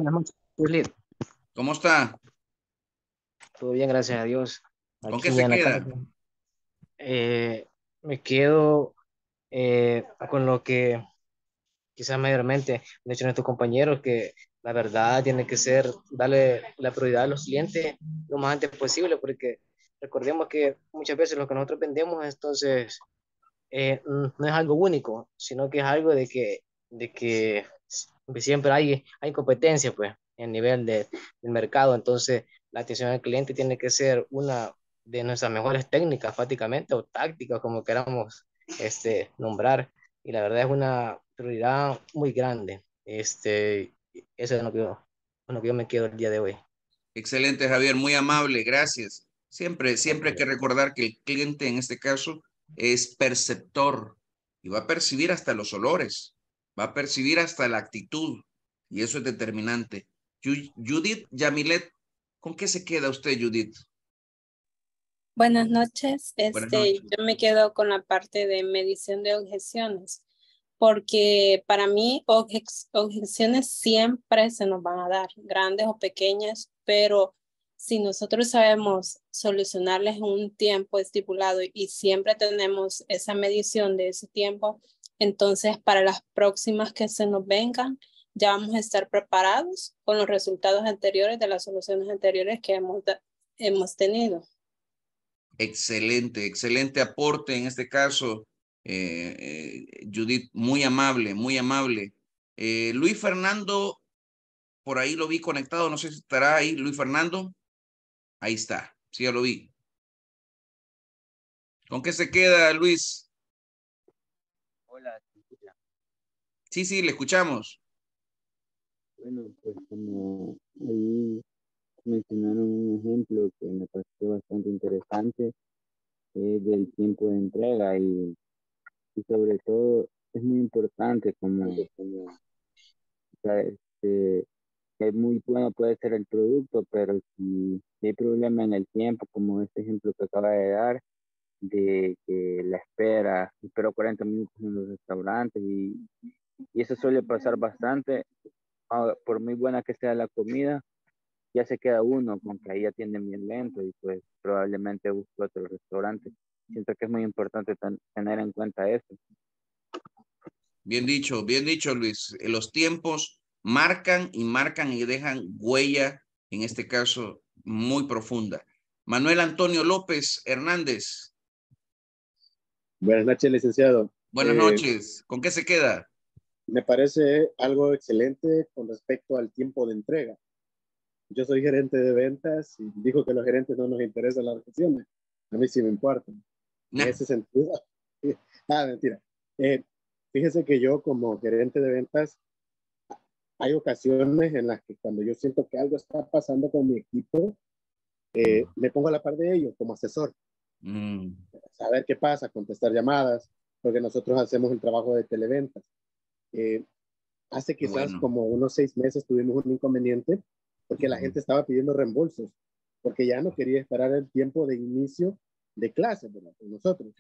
¿Cómo está? Todo bien, gracias a Dios. ¿Con qué se queda? Eh, me quedo con lo que quizás mayormente han hecho nuestros compañeros que la verdad tiene que ser darle la prioridad a los clientes lo más antes posible, porque recordemos que muchas veces lo que nosotros vendemos, entonces, eh, no es algo único, sino que es algo de que, de que siempre hay, hay competencia, pues, en nivel de, del mercado. Entonces, la atención al cliente tiene que ser una de nuestras mejores técnicas, prácticamente, o tácticas, como queramos este, nombrar. Y la verdad es una prioridad muy grande. Este, eso es lo que, yo, me quedo el día de hoy. Excelente, Javier, muy amable, gracias. Siempre, siempre hay que recordar que el cliente en este caso es perceptor y va a percibir hasta los olores, va a percibir hasta la actitud y eso es determinante. Judith Yamilet, ¿con qué se queda usted, Judith? Buenas noches. Este, Buenas noches. Yo me quedo con la parte de medición de objeciones porque para mí objeciones siempre se nos van a dar, grandes o pequeñas, pero si nosotros sabemos solucionarles un tiempo estipulado y siempre tenemos esa medición de ese tiempo, entonces para las próximas que se nos vengan, ya vamos a estar preparados con los resultados anteriores de las soluciones anteriores que hemos tenido. Excelente, excelente aporte en este caso eh, eh, Judith, muy amable, muy amable. Eh, Luis Fernando, por ahí lo vi conectado, no sé si estará ahí. Luis Fernando, ahí está, sí, ya lo vi. ¿Con qué se queda, Luis? Hola, Sí, sí, le escuchamos. Bueno, pues como ahí mencionaron un ejemplo que me pareció bastante interesante, es del tiempo de entrega y y sobre todo es muy importante como, este, muy bueno puede ser el producto, pero si, hay problema en el tiempo, como este ejemplo que acaba de dar, de que la espera, espero 40 minutos en los restaurantes y, eso suele pasar bastante, por muy buena que sea la comida, ya se queda uno aunque ahí atienden bien lento y pues probablemente busco otro restaurante. Siento que es muy importante tener en cuenta eso. Bien dicho, bien dicho Luis. Eh, los tiempos marcan y marcan y dejan huella, en este caso, muy profunda. Manuel Antonio López Hernández. Buenas noches, licenciado. Buenas eh, noches. ¿Con qué se queda? Me parece algo excelente con respecto al tiempo de entrega. Yo soy gerente de ventas y dijo que los gerentes no nos interesan las regiones. A mí sí me importan en ese sentido. nada ah, mentira. Eh, fíjese que yo como gerente de ventas, hay ocasiones en las que cuando yo siento que algo está pasando con mi equipo, eh, me pongo a la par de ellos como asesor. Mm. Saber qué pasa, contestar llamadas, porque nosotros hacemos el trabajo de televentas. Eh, hace quizás como unos seis meses tuvimos un inconveniente porque la gente estaba pidiendo reembolsos, porque ya no quería esperar el tiempo de inicio de clase, ¿verdad? Pues nosotros.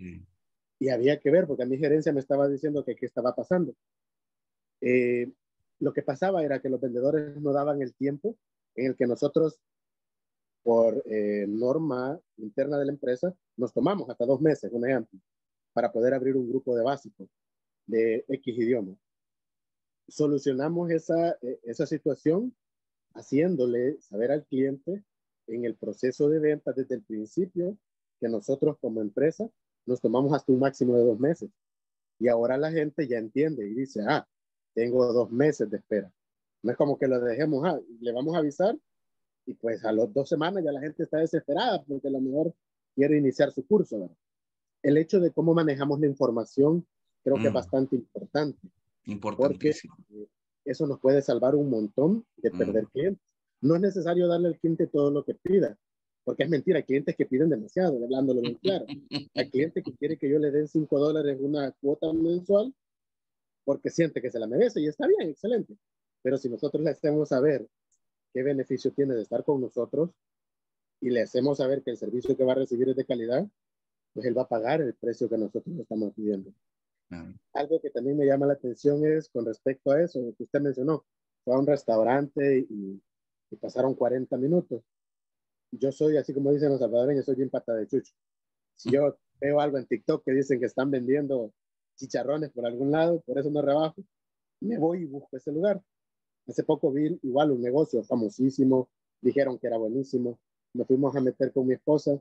Y había que ver, porque a mi gerencia me estaba diciendo que qué estaba pasando. Eh, lo que pasaba era que los vendedores no daban el tiempo en el que nosotros, por eh, norma interna de la empresa, nos tomamos hasta dos meses, un ejemplo, para poder abrir un grupo de básicos de X idioma. Solucionamos esa, e, esa situación haciéndole saber al cliente en el proceso de venta desde el principio que nosotros como empresa nos tomamos hasta un máximo de dos meses. Y ahora la gente ya entiende y dice, ah, tengo dos meses de espera. No es como que lo dejemos, ah, le vamos a avisar y pues a las dos semanas ya la gente está desesperada porque a lo mejor quiere iniciar su curso. El hecho de cómo manejamos la información creo que es mm. bastante importante. Porque eh, eso nos puede salvar un montón de mm. perder clientes. No es necesario darle al cliente todo lo que pida, porque es mentira, hay clientes que piden demasiado, hablándolo bien claro. Hay clientes que quieren que yo le den 5 dólares una cuota mensual porque siente que se la merece y está bien, excelente. Pero si nosotros le hacemos saber qué beneficio tiene de estar con nosotros y le hacemos saber que el servicio que va a recibir es de calidad, pues él va a pagar el precio que nosotros le estamos pidiendo. Algo que también me llama la atención es con respecto a eso que usted mencionó, fue a un restaurante y, y pasaron 40 minutos yo soy, así como dicen los salvadoreños, soy bien pata de chucho. Si yo veo algo en TikTok que dicen que están vendiendo chicharrones por algún lado, por eso no rebajo, me voy y busco ese lugar. Hace poco vi igual un negocio famosísimo, dijeron que era buenísimo, nos fuimos a meter con mi esposa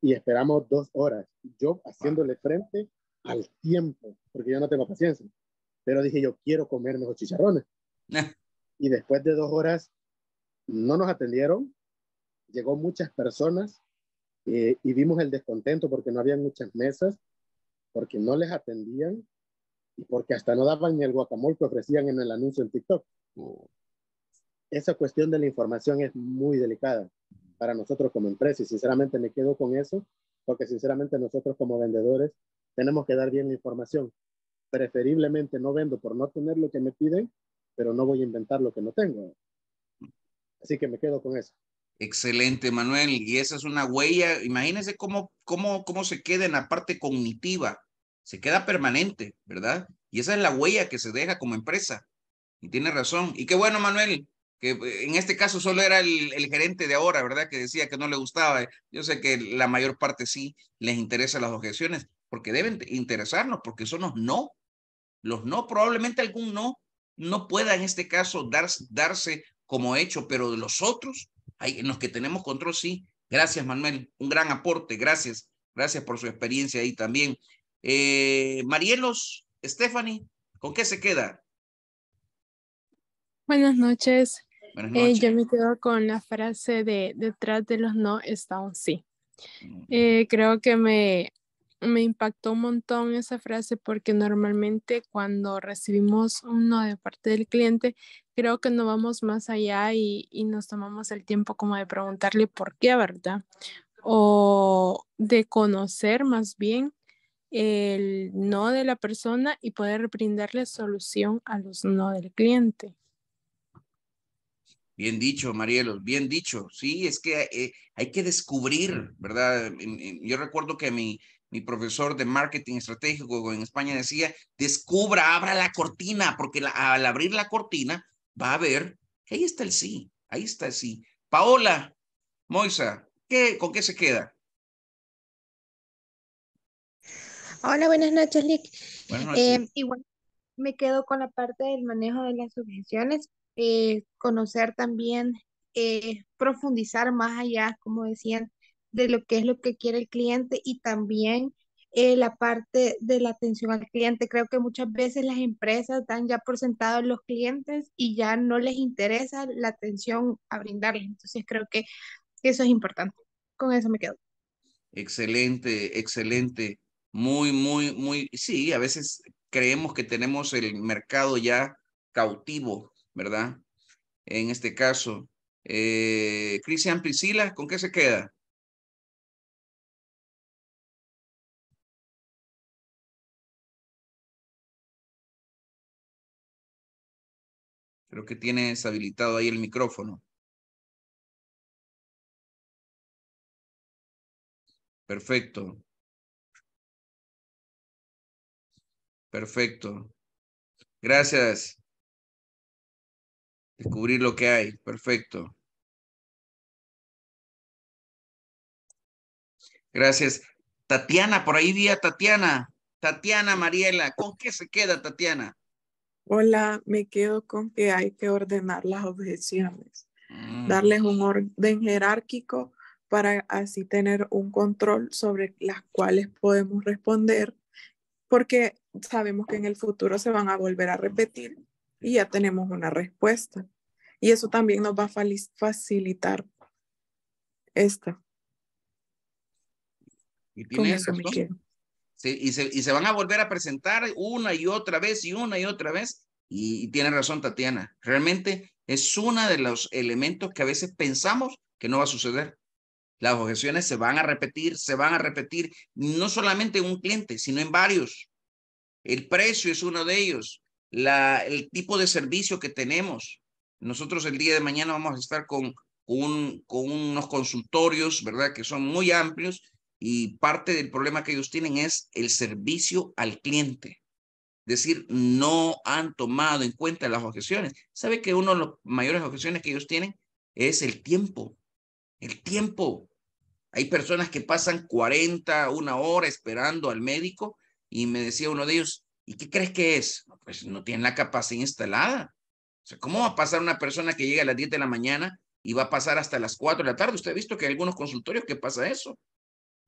y esperamos dos horas, yo haciéndole frente al tiempo, porque yo no tengo paciencia, pero dije yo quiero comerme los chicharrones. Y después de dos horas no nos atendieron, llegó muchas personas eh, y vimos el descontento porque no había muchas mesas, porque no les atendían y porque hasta no daban ni el guacamole que ofrecían en el anuncio en TikTok. Mm. Esa cuestión de la información es muy delicada para nosotros como empresa y sinceramente me quedo con eso porque sinceramente nosotros como vendedores tenemos que dar bien la información. Preferiblemente no vendo por no tener lo que me piden, pero no voy a inventar lo que no tengo. Así que me quedo con eso. Excelente, Manuel. Y esa es una huella. Imagínense cómo, cómo, cómo se queda en la parte cognitiva. Se queda permanente, ¿verdad? Y esa es la huella que se deja como empresa. Y tiene razón. Y qué bueno, Manuel, que eh, en este caso solo era el, gerente de ahora, ¿verdad? Que decía que no le gustaba. Yo sé que la mayor parte sí les interesa las objeciones, porque deben interesarnos, porque son los no. Los no, probablemente algún no no pueda en este caso dar, darse como hecho, pero de los otros en los que tenemos control, sí. Gracias, Manuel. Un gran aporte. Gracias. Gracias por su experiencia ahí también. Eh, Marielos, Stephanie, ¿con qué se queda? Buenas noches. Buenas eh, noches. yo me quedo con la frase de detrás de los no está un sí. Mm. Eh, creo que me me impactó un montón esa frase porque normalmente cuando recibimos un no de parte del cliente, creo que no vamos más allá y, nos tomamos el tiempo como de preguntarle por qué, ¿verdad? O de conocer más bien el no de la persona y poder brindarle solución a los no del cliente. Bien dicho, Marielos, bien dicho. Sí, es que eh, hay que descubrir, ¿verdad? Yo recuerdo que mi, mi profesor de marketing estratégico en España decía, descubra, abra la cortina, porque al abrir la cortina va a ver que ahí está el sí, ahí está el sí. Paola, Moisa, ¿qué, ¿con qué se queda? Hola, buenas noches, Nick. Buenas eh, noches. igual me quedo con la parte del manejo de las subvenciones, eh, conocer también, eh, profundizar más allá, como decían, de lo que es lo que quiere el cliente y también eh, la parte de la atención al cliente. Creo que muchas veces las empresas dan ya por sentados los clientes y ya no les interesa la atención a brindarles. Entonces creo que eso es importante. Con eso me quedo. Excelente, excelente. Muy, muy, muy. Sí, a veces creemos que tenemos el mercado ya cautivo, ¿verdad? En este caso. Eh, Cristian Priscila, ¿con qué se queda? que tienes habilitado ahí el micrófono. Perfecto. Perfecto. Gracias. Descubrir lo que hay. Perfecto. Gracias. Tatiana, por ahí día Tatiana. Tatiana Mariela, ¿con qué se queda Tatiana? Hola, me quedo con que hay que ordenar las objeciones, mm. darles un orden jerárquico para así tener un control sobre las cuales podemos responder, porque sabemos que en el futuro se van a volver a repetir y ya tenemos una respuesta. Y eso también nos va a facilitar esto. Y y, se, van a volver a presentar una y otra vez y una y otra vez. Y, tiene razón Tatiana, realmente es uno de los elementos que a veces pensamos que no va a suceder. Las objeciones se van a repetir, se van a repetir, no solamente en un cliente, sino en varios. El precio es uno de ellos, la, el tipo de servicio que tenemos. Nosotros el día de mañana vamos a estar con, con unos consultorios, ¿verdad? Que son muy amplios y parte del problema que ellos tienen es el servicio al cliente. Es decir, no han tomado en cuenta las objeciones. ¿Sabe que una de las mayores objeciones que ellos tienen es el tiempo? El tiempo. Hay personas que pasan 40, una hora esperando al médico y me decía uno de ellos, ¿y qué crees que es? Pues no tienen la capacidad instalada. O sea, ¿cómo va a pasar una persona que llega a las 10 de la mañana y va a pasar hasta las 4 de la tarde? Usted ha visto que hay algunos consultorios que pasa eso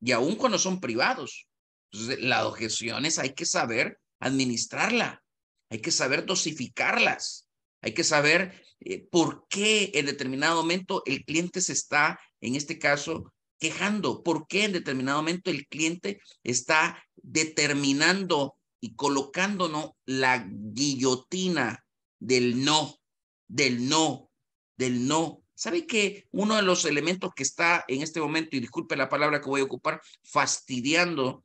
y aún cuando son privados. Entonces, las objeciones hay que saber administrarla, hay que saber dosificarlas, hay que saber eh, por qué en determinado momento el cliente se está, en este caso, quejando, por qué en determinado momento el cliente está determinando y colocándonos la guillotina del no, del no, del no, ¿Sabe que uno de los elementos que está en este momento, y disculpe la palabra que voy a ocupar, fastidiando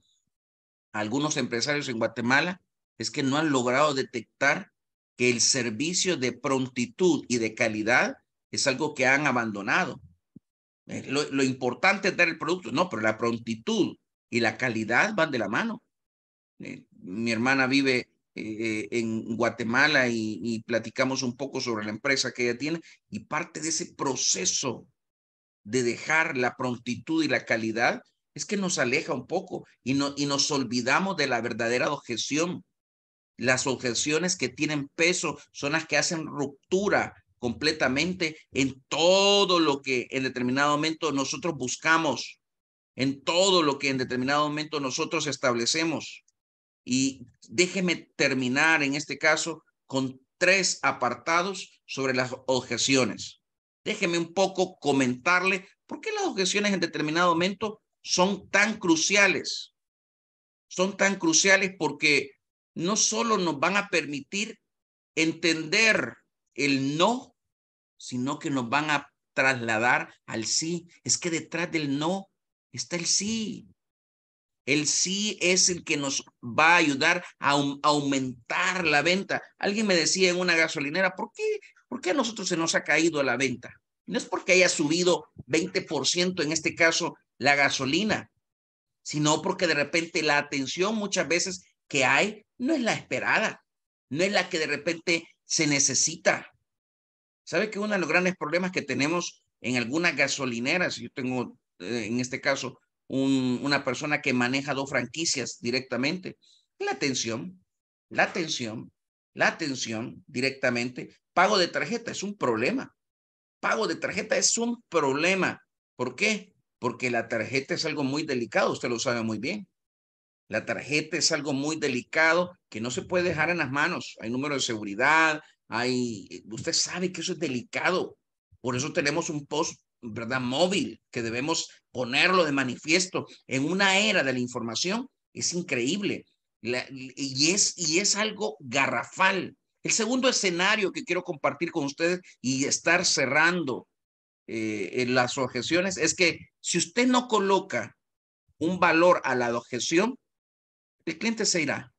a algunos empresarios en Guatemala, es que no han logrado detectar que el servicio de prontitud y de calidad es algo que han abandonado. Eh, lo, importante es dar el producto, no, pero la prontitud y la calidad van de la mano. Eh, mi hermana vive eh, en Guatemala y, y platicamos un poco sobre la empresa que ella tiene y parte de ese proceso de dejar la prontitud y la calidad es que nos aleja un poco y, y nos olvidamos de la verdadera objeción. Las objeciones que tienen peso son las que hacen ruptura completamente en todo lo que en determinado momento nosotros buscamos, en todo lo que en determinado momento nosotros establecemos. Y déjeme terminar en este caso con tres apartados sobre las objeciones. Déjeme un poco comentarle por qué las objeciones en determinado momento son tan cruciales. Son tan cruciales porque no solo nos van a permitir entender el no, sino que nos van a trasladar al sí. Es que detrás del no está el sí. El sí es el que nos va a ayudar a, aumentar la venta. Alguien me decía en una gasolinera, ¿por qué, ¿por qué a nosotros se nos ha caído la venta? No es porque haya subido 20% en este caso la gasolina, sino porque de repente la atención muchas veces que hay no es la esperada, no es la que de repente se necesita. ¿Sabe que uno de los grandes problemas que tenemos en algunas gasolineras, yo tengo eh, en este caso una persona que maneja dos franquicias directamente. La atención, la atención, la atención directamente. Pago de tarjeta es un problema. Pago de tarjeta es un problema. ¿Por qué? Porque la tarjeta es algo muy delicado, usted lo sabe muy bien. La tarjeta es algo muy delicado que no se puede dejar en las manos. Hay número de seguridad, hay... Usted sabe que eso es delicado. Por eso tenemos un post ¿verdad? Móvil, que debemos ponerlo de manifiesto en una era de la información, es increíble y, es, y es algo garrafal. El segundo escenario que quiero compartir con ustedes y estar cerrando eh, en las objeciones es que si usted no coloca un valor a la objeción, el cliente se irá.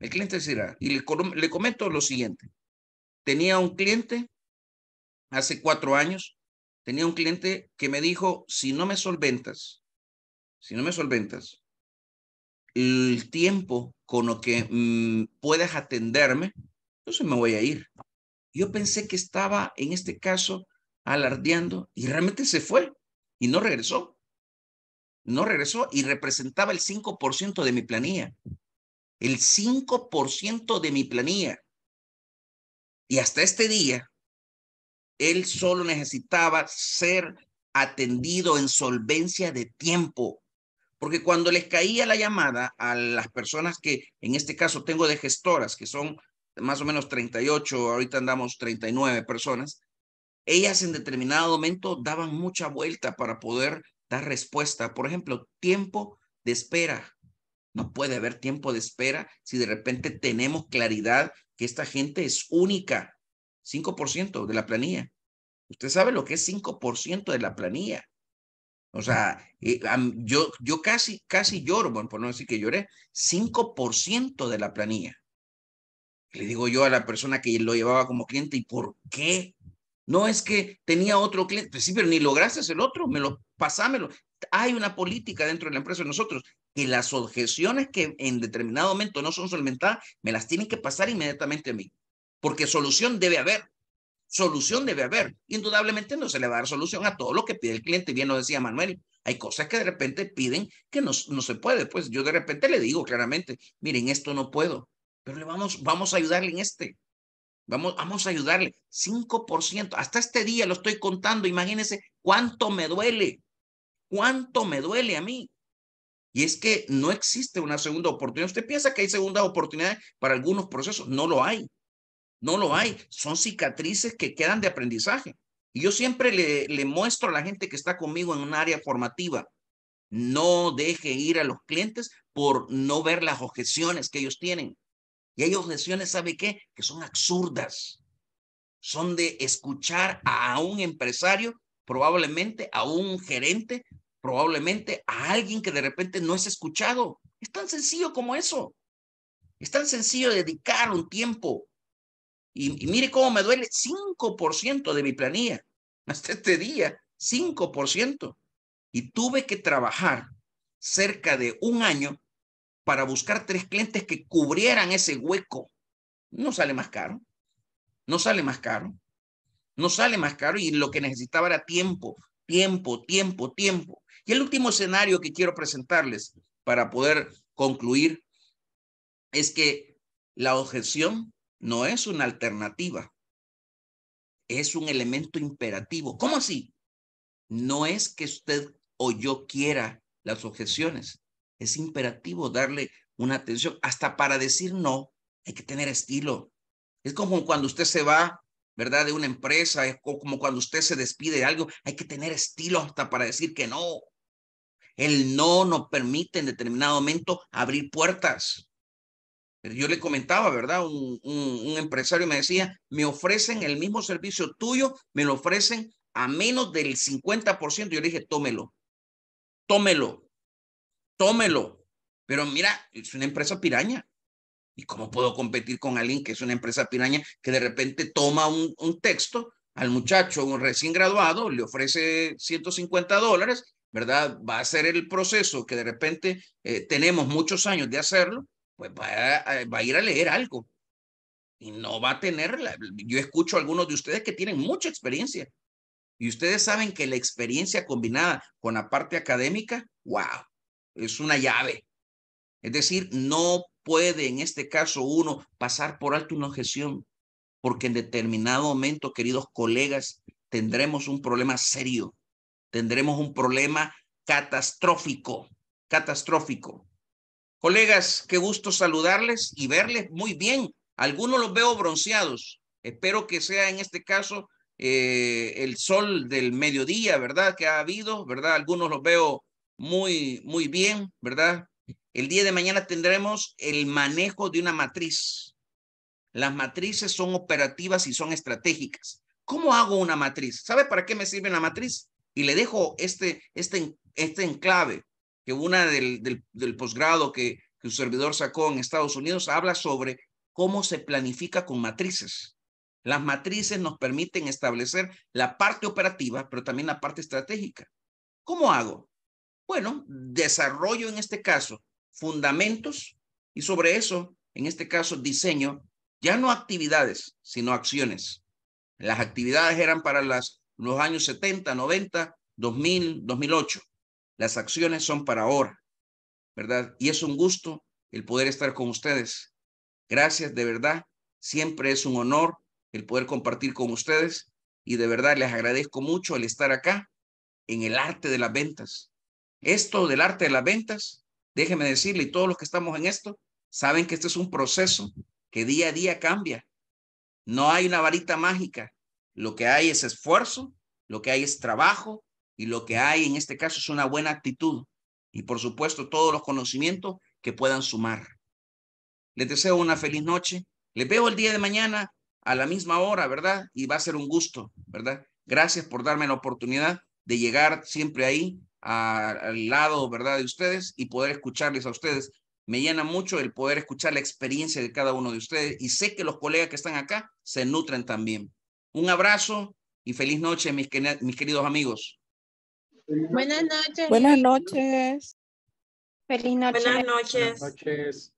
El cliente se irá. Y le, le comento lo siguiente. Tenía un cliente hace cuatro años tenía un cliente que me dijo, si no me solventas, si no me solventas, el tiempo con lo que mm, puedas atenderme, entonces me voy a ir. Yo pensé que estaba, en este caso, alardeando y realmente se fue y no regresó. No regresó y representaba el 5% de mi planilla. El 5% de mi planilla. Y hasta este día, él solo necesitaba ser atendido en solvencia de tiempo. Porque cuando les caía la llamada a las personas que, en este caso, tengo de gestoras, que son más o menos 38, ahorita andamos 39 personas, ellas en determinado momento daban mucha vuelta para poder dar respuesta. Por ejemplo, tiempo de espera. No puede haber tiempo de espera si de repente tenemos claridad que esta gente es única, 5% de la planilla. Usted sabe lo que es 5% de la planilla. O sea, eh, yo, yo casi, casi lloro, bueno, por no decir que lloré, 5% de la planilla. Le digo yo a la persona que lo llevaba como cliente, ¿y por qué? No es que tenía otro cliente, pues sí, pero ni lograste el otro, me lo, pasámelo. Hay una política dentro de la empresa de nosotros que las objeciones que en determinado momento no son solventadas, me las tienen que pasar inmediatamente a mí, porque solución debe haber. Solución debe haber. Indudablemente no se le va a dar solución a todo lo que pide el cliente. Bien lo decía Manuel, hay cosas que de repente piden que no, se puede. Pues yo de repente le digo claramente, miren, esto no puedo, pero le vamos, vamos a ayudarle en este. Vamos, vamos a ayudarle. 5%. Hasta este día lo estoy contando. Imagínense cuánto me duele. Cuánto me duele a mí. Y es que no existe una segunda oportunidad. Usted piensa que hay segunda oportunidad para algunos procesos. No lo hay. No lo hay. Son cicatrices que quedan de aprendizaje. Y yo siempre le, le muestro a la gente que está conmigo en un área formativa. No deje ir a los clientes por no ver las objeciones que ellos tienen. Y hay objeciones, ¿sabe qué? Que son absurdas. Son de escuchar a un empresario, probablemente a un gerente, probablemente a alguien que de repente no es escuchado. Es tan sencillo como eso. Es tan sencillo dedicar un tiempo y, mire cómo me duele 5% de mi planilla hasta este día, 5%. Y tuve que trabajar cerca de un año para buscar tres clientes que cubrieran ese hueco. No sale más caro, no sale más caro, no sale más caro y lo que necesitaba era tiempo, tiempo, tiempo, tiempo. Y el último escenario que quiero presentarles para poder concluir es que la objeción no es una alternativa, es un elemento imperativo. ¿Cómo así? No es que usted o yo quiera las objeciones, es imperativo darle una atención. Hasta para decir no, hay que tener estilo. Es como cuando usted se va, ¿verdad? De una empresa, es como cuando usted se despide de algo, hay que tener estilo hasta para decir que no. El no nos permite en determinado momento abrir puertas. Yo le comentaba, ¿verdad? Un, empresario me decía, me ofrecen el mismo servicio tuyo, me lo ofrecen a menos del 50%. Yo le dije, tómelo, tómelo, tómelo. Pero mira, es una empresa piraña. ¿Y cómo puedo competir con alguien que es una empresa piraña que de repente toma un, texto al muchacho, un recién graduado, le ofrece 150 dólares, ¿verdad? Va a ser el proceso que de repente eh, tenemos muchos años de hacerlo pues eh, va a, ir a leer algo y no va a tener, yo escucho a algunos de ustedes que tienen mucha experiencia y ustedes saben que la experiencia combinada con la parte académica, wow, es una llave. Es decir, no puede en este caso uno pasar por alto una objeción, porque en determinado momento, queridos colegas, tendremos un problema serio, tendremos un problema catastrófico, catastrófico. Colegas, qué gusto saludarles y verles muy bien. Algunos los veo bronceados. Espero que sea en este caso eh, el sol del mediodía, ¿verdad? Que ha habido, ¿verdad? Algunos los veo muy, muy bien, ¿verdad? El día de mañana tendremos el manejo de una matriz. Las matrices son operativas y son estratégicas. ¿Cómo hago una matriz? ¿Sabe para qué me sirve la matriz? Y le dejo este, este, este enclave que una del, del, posgrado que, que su servidor sacó en Estados Unidos habla sobre cómo se planifica con matrices. Las matrices nos permiten establecer la parte operativa, pero también la parte estratégica. ¿Cómo hago? Bueno, desarrollo en este caso fundamentos y sobre eso, en este caso, diseño ya no actividades, sino acciones. Las actividades eran para las, los años 70, 90, 2000, 2008. Las acciones son para ahora, ¿verdad? Y es un gusto el poder estar con ustedes. Gracias, de verdad. Siempre es un honor el poder compartir con ustedes y de verdad les agradezco mucho el estar acá en el arte de las ventas. Esto del arte de las ventas, déjenme decirle, y todos los que estamos en esto, saben que este es un proceso que día a día cambia. No hay una varita mágica. Lo que hay es esfuerzo, lo que hay es trabajo, y lo que hay en este caso es una buena actitud y por supuesto todos los conocimientos que puedan sumar. Les deseo una feliz noche. Les veo el día de mañana a la misma hora, ¿verdad? Y va a ser un gusto, ¿verdad? Gracias por darme la oportunidad de llegar siempre ahí al lado, ¿verdad? De ustedes y poder escucharles a ustedes. Me llena mucho el poder escuchar la experiencia de cada uno de ustedes y sé que los colegas que están acá se nutren también. Un abrazo y feliz noche, mis queridos amigos. Buenas noches. Buenas noches. Feliz Buenas noches. Buenas noches.